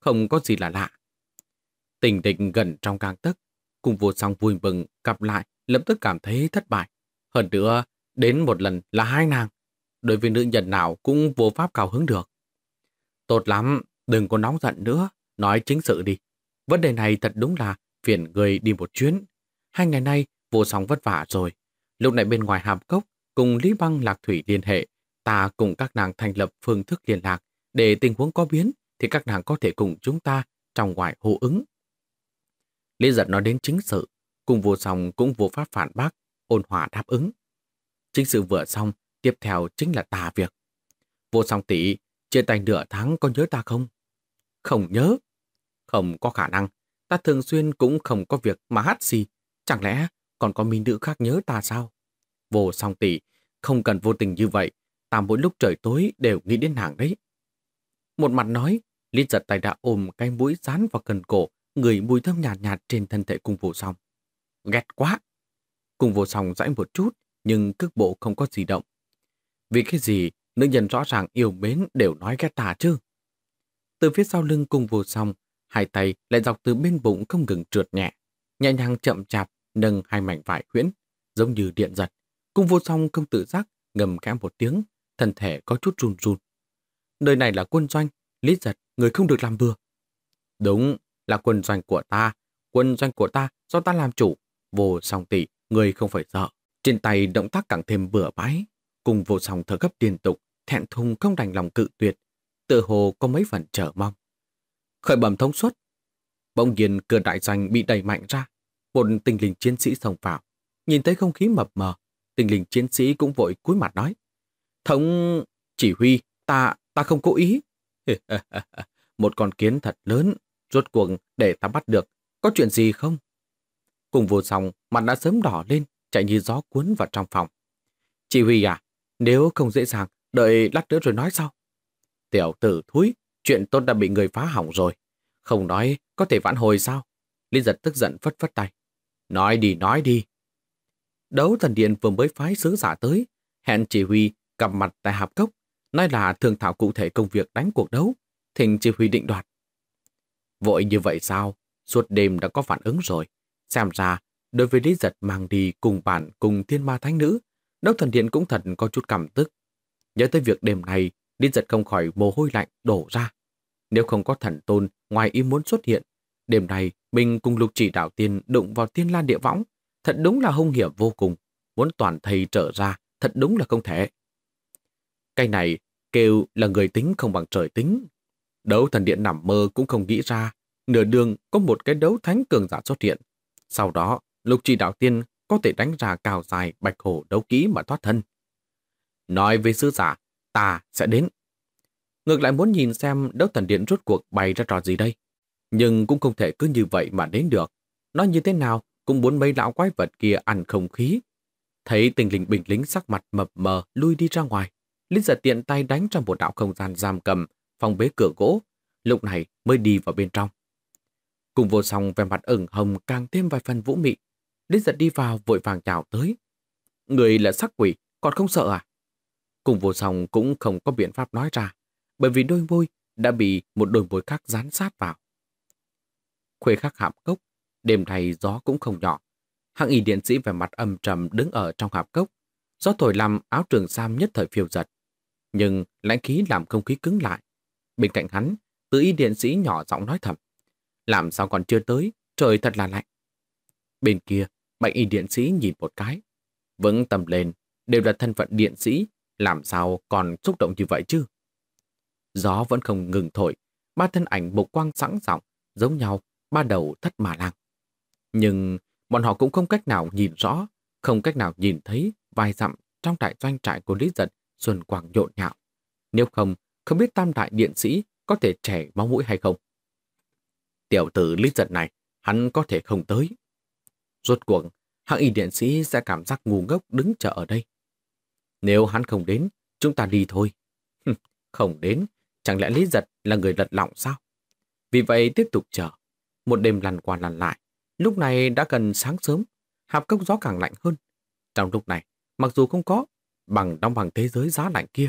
Không có gì là lạ. Tình địch gần trong gang tức, cùng vô song vui mừng gặp lại lập tức cảm thấy thất bại. Hơn nữa, đến một lần là hai nàng đối với nữ nhân nào cũng vô pháp cao hứng được. Tốt lắm, đừng có nóng giận nữa, nói chính sự đi. Vấn đề này thật đúng là phiền người đi một chuyến. Hai ngày nay vô sóng vất vả rồi. Lúc này bên ngoài hàm cốc, cùng Lý Băng Lạc Thủy liên hệ, ta cùng các nàng thành lập phương thức liên lạc để tình huống có biến thì các nàng có thể cùng chúng ta trong ngoài hô ứng. Lý giật nói đến chính sự, cùng vô sóng cũng vô pháp phản bác, ôn hòa đáp ứng. Chính sự vừa xong, Tiếp theo chính là tà việc. Vô song tỷ, chia tay nửa tháng có nhớ ta không? Không nhớ. Không có khả năng. Ta thường xuyên cũng không có việc mà hát gì. Chẳng lẽ còn có minh nữ khác nhớ ta sao? Vô song tỷ, không cần vô tình như vậy. Ta mỗi lúc trời tối đều nghĩ đến nàng đấy. Một mặt nói, Lý giật tay đã ôm cái mũi dán vào cần cổ, người mùi thơm nhạt nhạt trên thân thể cung vô song. Ghét quá! Cung vô song dãi một chút, nhưng cước bộ không có gì động, vì cái gì, nữ nhân rõ ràng yêu mến đều nói ghét ta chứ? Từ phía sau lưng cung vô song, hai tay lại dọc từ bên bụng không ngừng trượt nhẹ, nhẹ nhàng chậm chạp nâng hai mảnh vải huyễn, giống như điện giật. Cung vô song không tự giác, ngầm kẽ một tiếng, thân thể có chút run run. Nơi này là quân doanh, lý giật, người không được làm bừa. Đúng, là quân doanh của ta, quân doanh của ta do ta làm chủ, vô song tỷ, người không phải sợ. Trên tay động tác càng thêm bừa bãi, Cùng vô sòng thở gấp liên tục, thẹn thùng không đành lòng cự tuyệt, tự hồ có mấy phần trở mong. Khởi bẩm thông suốt, bỗng nhiên cửa đại doanh bị đẩy mạnh ra, một tình linh chiến sĩ xông vào, nhìn thấy không khí mập mờ, tình linh chiến sĩ cũng vội cúi mặt nói. Thống chỉ huy, ta, ta không cố ý. một con kiến thật lớn, rốt cuồng để ta bắt được, có chuyện gì không? Cùng vô sòng mặt đã sớm đỏ lên, chạy như gió cuốn vào trong phòng. Chỉ huy à, nếu không dễ dàng, đợi lát nữa rồi nói sau. Tiểu tử thúi, chuyện tôn đã bị người phá hỏng rồi. Không nói, có thể vãn hồi sao? lý giật tức giận phất phất tay. Nói đi, nói đi. Đấu thần điện vừa mới phái sứ giả tới, hẹn chỉ huy gặp mặt tại hạp cốc, nói là thương thảo cụ thể công việc đánh cuộc đấu, thỉnh chỉ huy định đoạt. Vội như vậy sao? Suốt đêm đã có phản ứng rồi. Xem ra, đối với lý giật mang đi cùng bạn cùng thiên ma thánh nữ, Đốc thần điện cũng thật có chút cảm tức. Nhớ tới việc đêm này, đi giật không khỏi mồ hôi lạnh đổ ra. Nếu không có thần tôn, ngoài ý muốn xuất hiện, đêm này mình cùng lục chỉ đạo tiên đụng vào tiên lan địa võng. Thật đúng là hung hiểm vô cùng. Muốn toàn thầy trở ra, thật đúng là không thể. Cái này kêu là người tính không bằng trời tính. Đấu thần điện nằm mơ cũng không nghĩ ra, nửa đường có một cái đấu thánh cường giả xuất hiện. Sau đó, lục chỉ đạo tiên có thể đánh ra cào dài bạch hổ đấu kỹ mà thoát thân. Nói với sư giả, ta sẽ đến. Ngược lại muốn nhìn xem đấu thần điện rốt cuộc bày ra trò gì đây. Nhưng cũng không thể cứ như vậy mà đến được. Nói như thế nào cũng muốn mấy lão quái vật kia ăn không khí. Thấy tình linh bình lính sắc mặt mập mờ lui đi ra ngoài. Linh giật tiện tay đánh trong một đạo không gian giam cầm, phòng bế cửa gỗ. Lúc này mới đi vào bên trong. Cùng vô song về mặt ửng hồng càng thêm vài phần vũ mị, Lý giật đi vào vội vàng chào tới. Người là sắc quỷ, còn không sợ à? Cùng vô song cũng không có biện pháp nói ra, bởi vì đôi môi đã bị một đôi môi khác dán sát vào. Khuê khắc hạp cốc, đêm nay gió cũng không nhỏ. Hạng y điện sĩ về mặt âm trầm đứng ở trong hạp cốc. Gió thổi làm áo trường sam nhất thời phiêu giật. Nhưng lãnh khí làm không khí cứng lại. Bên cạnh hắn, tứ y điện sĩ nhỏ giọng nói thầm. Làm sao còn chưa tới, trời thật là lạnh. Bên kia, Bạch y điện sĩ nhìn một cái. Vững tầm lên, đều là thân phận điện sĩ, làm sao còn xúc động như vậy chứ? Gió vẫn không ngừng thổi, ba thân ảnh bộc quang sẵn giọng giống nhau, ba đầu thất mà lang. Nhưng bọn họ cũng không cách nào nhìn rõ, không cách nào nhìn thấy vài dặm trong đại doanh trại của Lý Giật xuân quảng nhộn nhạo. Nếu không, không biết tam đại điện sĩ có thể trẻ máu mũi hay không. Tiểu tử Lý Giật này, hắn có thể không tới. Rốt cuộc, hạng y điện sĩ sẽ cảm giác ngu ngốc đứng chờ ở đây. Nếu hắn không đến, chúng ta đi thôi. không đến, chẳng lẽ Lý Giật là người lật lọng sao? Vì vậy tiếp tục chờ. Một đêm lăn qua lăn lại, lúc này đã gần sáng sớm, hạp cốc gió càng lạnh hơn. Trong lúc này, mặc dù không có bằng đóng bằng thế giới giá lạnh kia,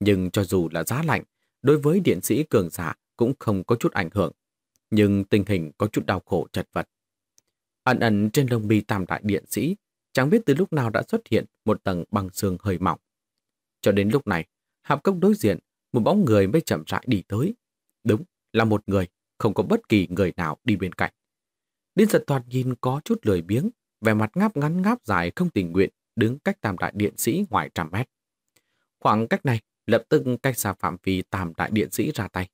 nhưng cho dù là giá lạnh, đối với điện sĩ cường giả cũng không có chút ảnh hưởng. Nhưng tình hình có chút đau khổ chật vật. Ẩn ẩn trên lông mi tam đại điện sĩ, chẳng biết từ lúc nào đã xuất hiện một tầng bằng xương hơi mỏng. Cho đến lúc này, hạp cốc đối diện, một bóng người mới chậm rãi đi tới. Đúng, là một người, không có bất kỳ người nào đi bên cạnh. Điên giật toàn nhìn có chút lười biếng, vẻ mặt ngáp ngắn ngáp dài không tình nguyện, đứng cách tam đại điện sĩ ngoài trăm mét. Khoảng cách này, lập tức cách xa phạm vi tam đại điện sĩ ra tay.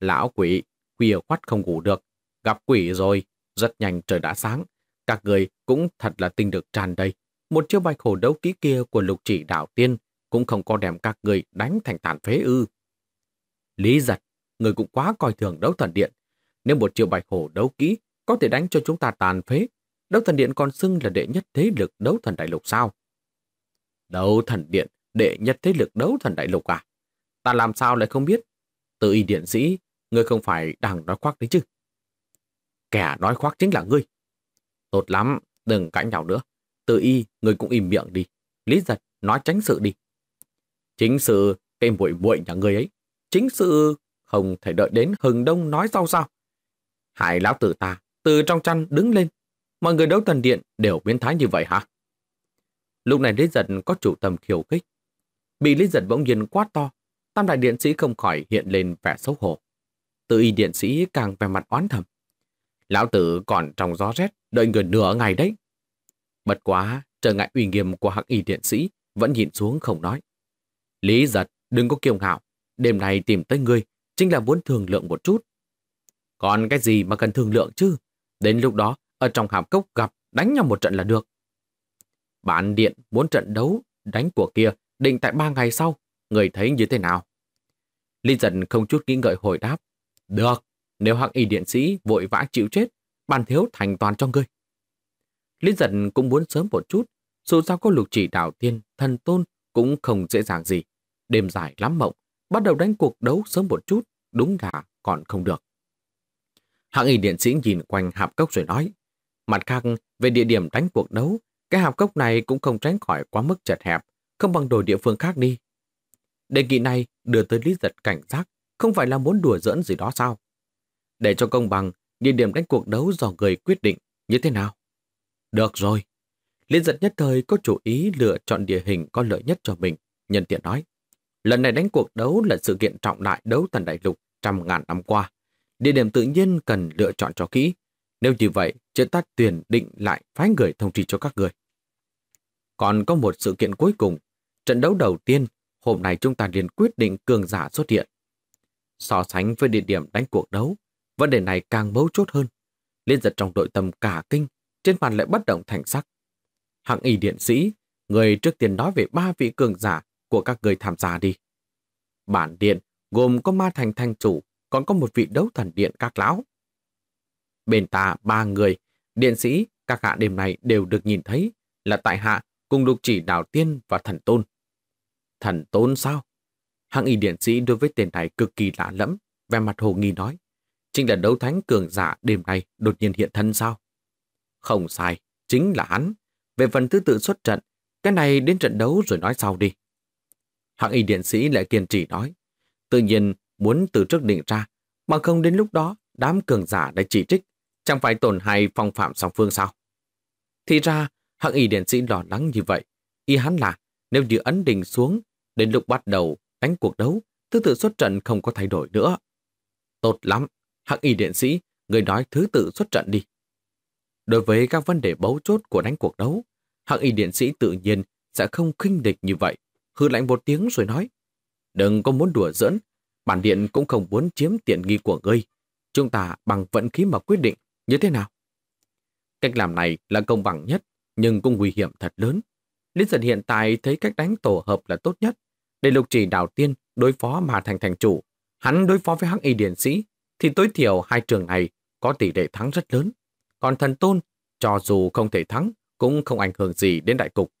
Lão quỷ, khuya khoát không ngủ được, gặp quỷ rồi, rất nhanh trời đã sáng, các người cũng thật là tinh được tràn đầy. Một chiếc bài khổ đấu ký kia của lục chỉ đạo tiên cũng không có đem các người đánh thành tàn phế ư. Lý giật, người cũng quá coi thường đấu thần điện. Nếu một chiều bài khổ đấu kỹ có thể đánh cho chúng ta tàn phế, đấu thần điện còn xưng là đệ nhất thế lực đấu thần đại lục sao? Đấu thần điện, đệ nhất thế lực đấu thần đại lục à? Ta làm sao lại không biết? Tự y điện sĩ, người không phải đang nói khoác đấy chứ? Kẻ nói khoác chính là ngươi. Tốt lắm, đừng cãi nhau nữa. Tự y, ngươi cũng im miệng đi. Lý giật, nói tránh sự đi. Chính sự, cái bụi bụi nhà ngươi ấy. Chính sự, không thể đợi đến hừng đông nói sau sao. Hải lão tử ta, từ trong chăn đứng lên. Mọi người đấu thần điện đều biến thái như vậy hả? Lúc này Lý giật có chủ tâm khiêu khích. Bị Lý giật bỗng nhiên quá to, tam đại điện sĩ không khỏi hiện lên vẻ xấu hổ. Tự y điện sĩ càng vẻ mặt oán thầm. Lão tử còn trong gió rét, đợi người nửa ngày đấy. Bật quá, trở ngại uy nghiêm của hắc y điện sĩ, vẫn nhìn xuống không nói. Lý giật, đừng có kiêu ngạo. Đêm nay tìm tới ngươi, chính là muốn thương lượng một chút. Còn cái gì mà cần thương lượng chứ? Đến lúc đó, ở trong hàm cốc gặp, đánh nhau một trận là được. Bản điện muốn trận đấu, đánh của kia, định tại ba ngày sau. Người thấy như thế nào? Lý giật không chút nghĩ ngợi hồi đáp. Được, nếu hắc y điện sĩ vội vã chịu chết, bàn thiếu thành toàn cho ngươi. Lý giật cũng muốn sớm một chút, dù sao có lục chỉ đạo tiên, thần tôn cũng không dễ dàng gì. Đêm dài lắm mộng, bắt đầu đánh cuộc đấu sớm một chút, đúng là còn không được. Hạng y điện sĩ nhìn quanh hạp cốc rồi nói. Mặt khác, về địa điểm đánh cuộc đấu, cái hạp cốc này cũng không tránh khỏi quá mức chật hẹp, không bằng đổi địa phương khác đi. Đề nghị này đưa tới Lý Giật cảnh giác, không phải là muốn đùa giỡn gì đó sao? Để cho công bằng, địa điểm đánh cuộc đấu do người quyết định như thế nào? Được rồi. Liên giật nhất thời có chủ ý lựa chọn địa hình có lợi nhất cho mình, nhân tiện nói. Lần này đánh cuộc đấu là sự kiện trọng đại đấu thần đại lục trăm ngàn năm qua. Địa điểm tự nhiên cần lựa chọn cho kỹ. Nếu như vậy, chế tác tuyển định lại phái người thông trì cho các người. Còn có một sự kiện cuối cùng. Trận đấu đầu tiên, hôm nay chúng ta liền quyết định cường giả xuất hiện. So sánh với địa điểm đánh cuộc đấu, Vấn đề này càng mấu chốt hơn. Liên giật trong đội tâm cả kinh, trên bàn lại bất động thành sắc. Hạng y điện sĩ, người trước tiên nói về ba vị cường giả của các người tham gia đi. Bản điện gồm có ma thành thanh chủ, còn có một vị đấu thần điện các lão. Bên ta ba người, điện sĩ, các hạ đêm này đều được nhìn thấy là tại hạ cùng lục chỉ đảo tiên và thần tôn. Thần tôn sao? Hạng y điện sĩ đối với tên này cực kỳ lạ lẫm, vẻ mặt hồ nghi nói. Chính là đấu thánh cường giả đêm nay đột nhiên hiện thân sao? Không sai, chính là hắn. Về phần thứ tự xuất trận, cái này đến trận đấu rồi nói sau đi. Hạng y điện sĩ lại kiên trì nói. Tự nhiên muốn từ trước định ra, mà không đến lúc đó đám cường giả đã chỉ trích, chẳng phải tổn hại phong phạm song phương sao? Thì ra, hạng y điện sĩ lo lắng như vậy. Y hắn là, nếu như ấn định xuống, đến lúc bắt đầu đánh cuộc đấu, thứ tự xuất trận không có thay đổi nữa. Tốt lắm, Hắc y điện sĩ, người nói thứ tự xuất trận đi. Đối với các vấn đề bấu chốt của đánh cuộc đấu, hắc y điện sĩ tự nhiên sẽ không khinh địch như vậy, hư lạnh một tiếng rồi nói. Đừng có muốn đùa giỡn, bản điện cũng không muốn chiếm tiện nghi của ngươi. Chúng ta bằng vận khí mà quyết định như thế nào? Cách làm này là công bằng nhất, nhưng cũng nguy hiểm thật lớn. Lý giật hiện tại thấy cách đánh tổ hợp là tốt nhất. Để lục trì đào tiên đối phó mà thành thành chủ. Hắn đối phó với hắc y điện sĩ, thì tối thiểu hai trường này có tỷ lệ thắng rất lớn. Còn thần tôn, cho dù không thể thắng, cũng không ảnh hưởng gì đến đại cục.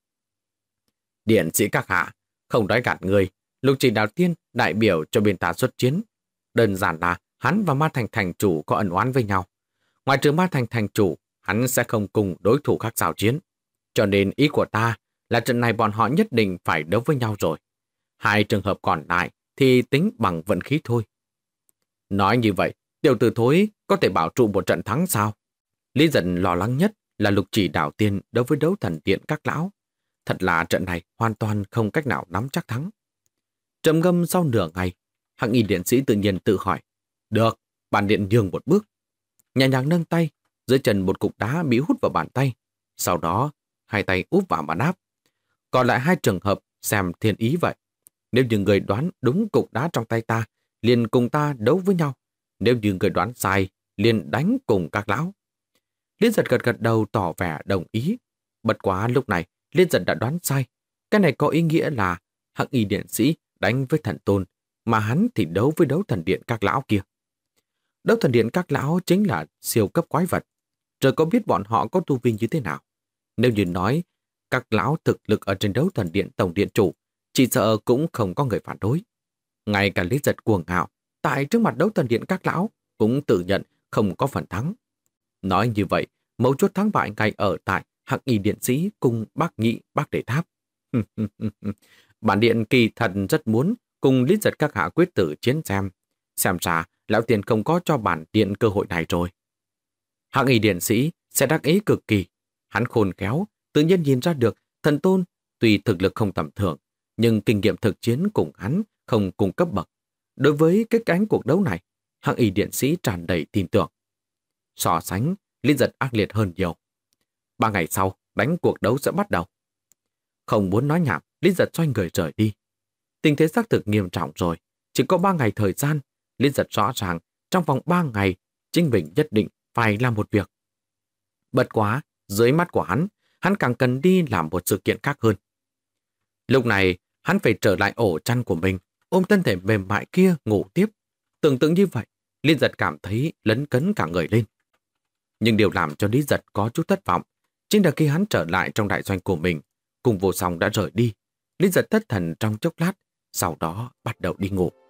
Điện sĩ các hạ, không nói gạt người, lục chỉ đào tiên đại biểu cho bên ta xuất chiến. Đơn giản là hắn và ma thành thành chủ có ẩn oán với nhau. Ngoài trừ ma thành thành chủ, hắn sẽ không cùng đối thủ khác giao chiến. Cho nên ý của ta là trận này bọn họ nhất định phải đấu với nhau rồi. Hai trường hợp còn lại thì tính bằng vận khí thôi. Nói như vậy, tiểu tử thối có thể bảo trụ một trận thắng sao? Lý dần lo lắng nhất là lục chỉ đảo tiên đối với đấu thần điện các lão. Thật là trận này hoàn toàn không cách nào nắm chắc thắng. Trầm ngâm sau nửa ngày, hạng y điện sĩ tự nhiên tự hỏi. Được, bàn điện nhường một bước. Nhà nhàng nâng tay, dưới chân một cục đá bị hút vào bàn tay. Sau đó, hai tay úp vào bàn áp. Còn lại hai trường hợp xem thiên ý vậy. Nếu như người đoán đúng cục đá trong tay ta liền cùng ta đấu với nhau. Nếu như người đoán sai, liền đánh cùng các lão. Liên giật gật gật đầu tỏ vẻ đồng ý. Bật quá lúc này, Liên giật đã đoán sai. Cái này có ý nghĩa là hạng y điện sĩ đánh với thần tôn, mà hắn thì đấu với đấu thần điện các lão kia. Đấu thần điện các lão chính là siêu cấp quái vật. Trời có biết bọn họ có tu vi như thế nào? Nếu như nói, các lão thực lực ở trên đấu thần điện tổng điện chủ, chỉ sợ cũng không có người phản đối. Ngay cả lý giật cuồng ngạo, tại trước mặt đấu thần điện các lão, cũng tự nhận không có phần thắng. Nói như vậy, mấu chốt thắng bại ngay ở tại hạng y điện sĩ cùng bác nghị bác đệ tháp. Bản điện kỳ thần rất muốn cùng lý giật các hạ quyết tử chiến xem. Xem ra, lão tiền không có cho bản điện cơ hội này rồi. Hạng y điện sĩ sẽ đắc ý cực kỳ. Hắn khôn khéo, tự nhiên nhìn ra được thần tôn tuy thực lực không tầm thường, nhưng kinh nghiệm thực chiến cùng hắn không cung cấp bậc. Đối với cái cánh cuộc đấu này, hạng y điện sĩ tràn đầy tin tưởng. So sánh, liên giật ác liệt hơn nhiều. Ba ngày sau, đánh cuộc đấu sẽ bắt đầu. Không muốn nói nhảm, liên giật xoay người rời đi. Tình thế xác thực nghiêm trọng rồi. Chỉ có ba ngày thời gian, liên giật rõ ràng trong vòng ba ngày, chính mình nhất định phải làm một việc. Bật quá, dưới mắt của hắn, hắn càng cần đi làm một sự kiện khác hơn. Lúc này, hắn phải trở lại ổ chăn của mình, ôm thân thể mềm mại kia ngủ tiếp. Tưởng tượng như vậy, Liên giật cảm thấy lấn cấn cả người lên. Nhưng điều làm cho Lý giật có chút thất vọng, chính là khi hắn trở lại trong đại doanh của mình, cùng vô song đã rời đi. Lý giật thất thần trong chốc lát, sau đó bắt đầu đi ngủ.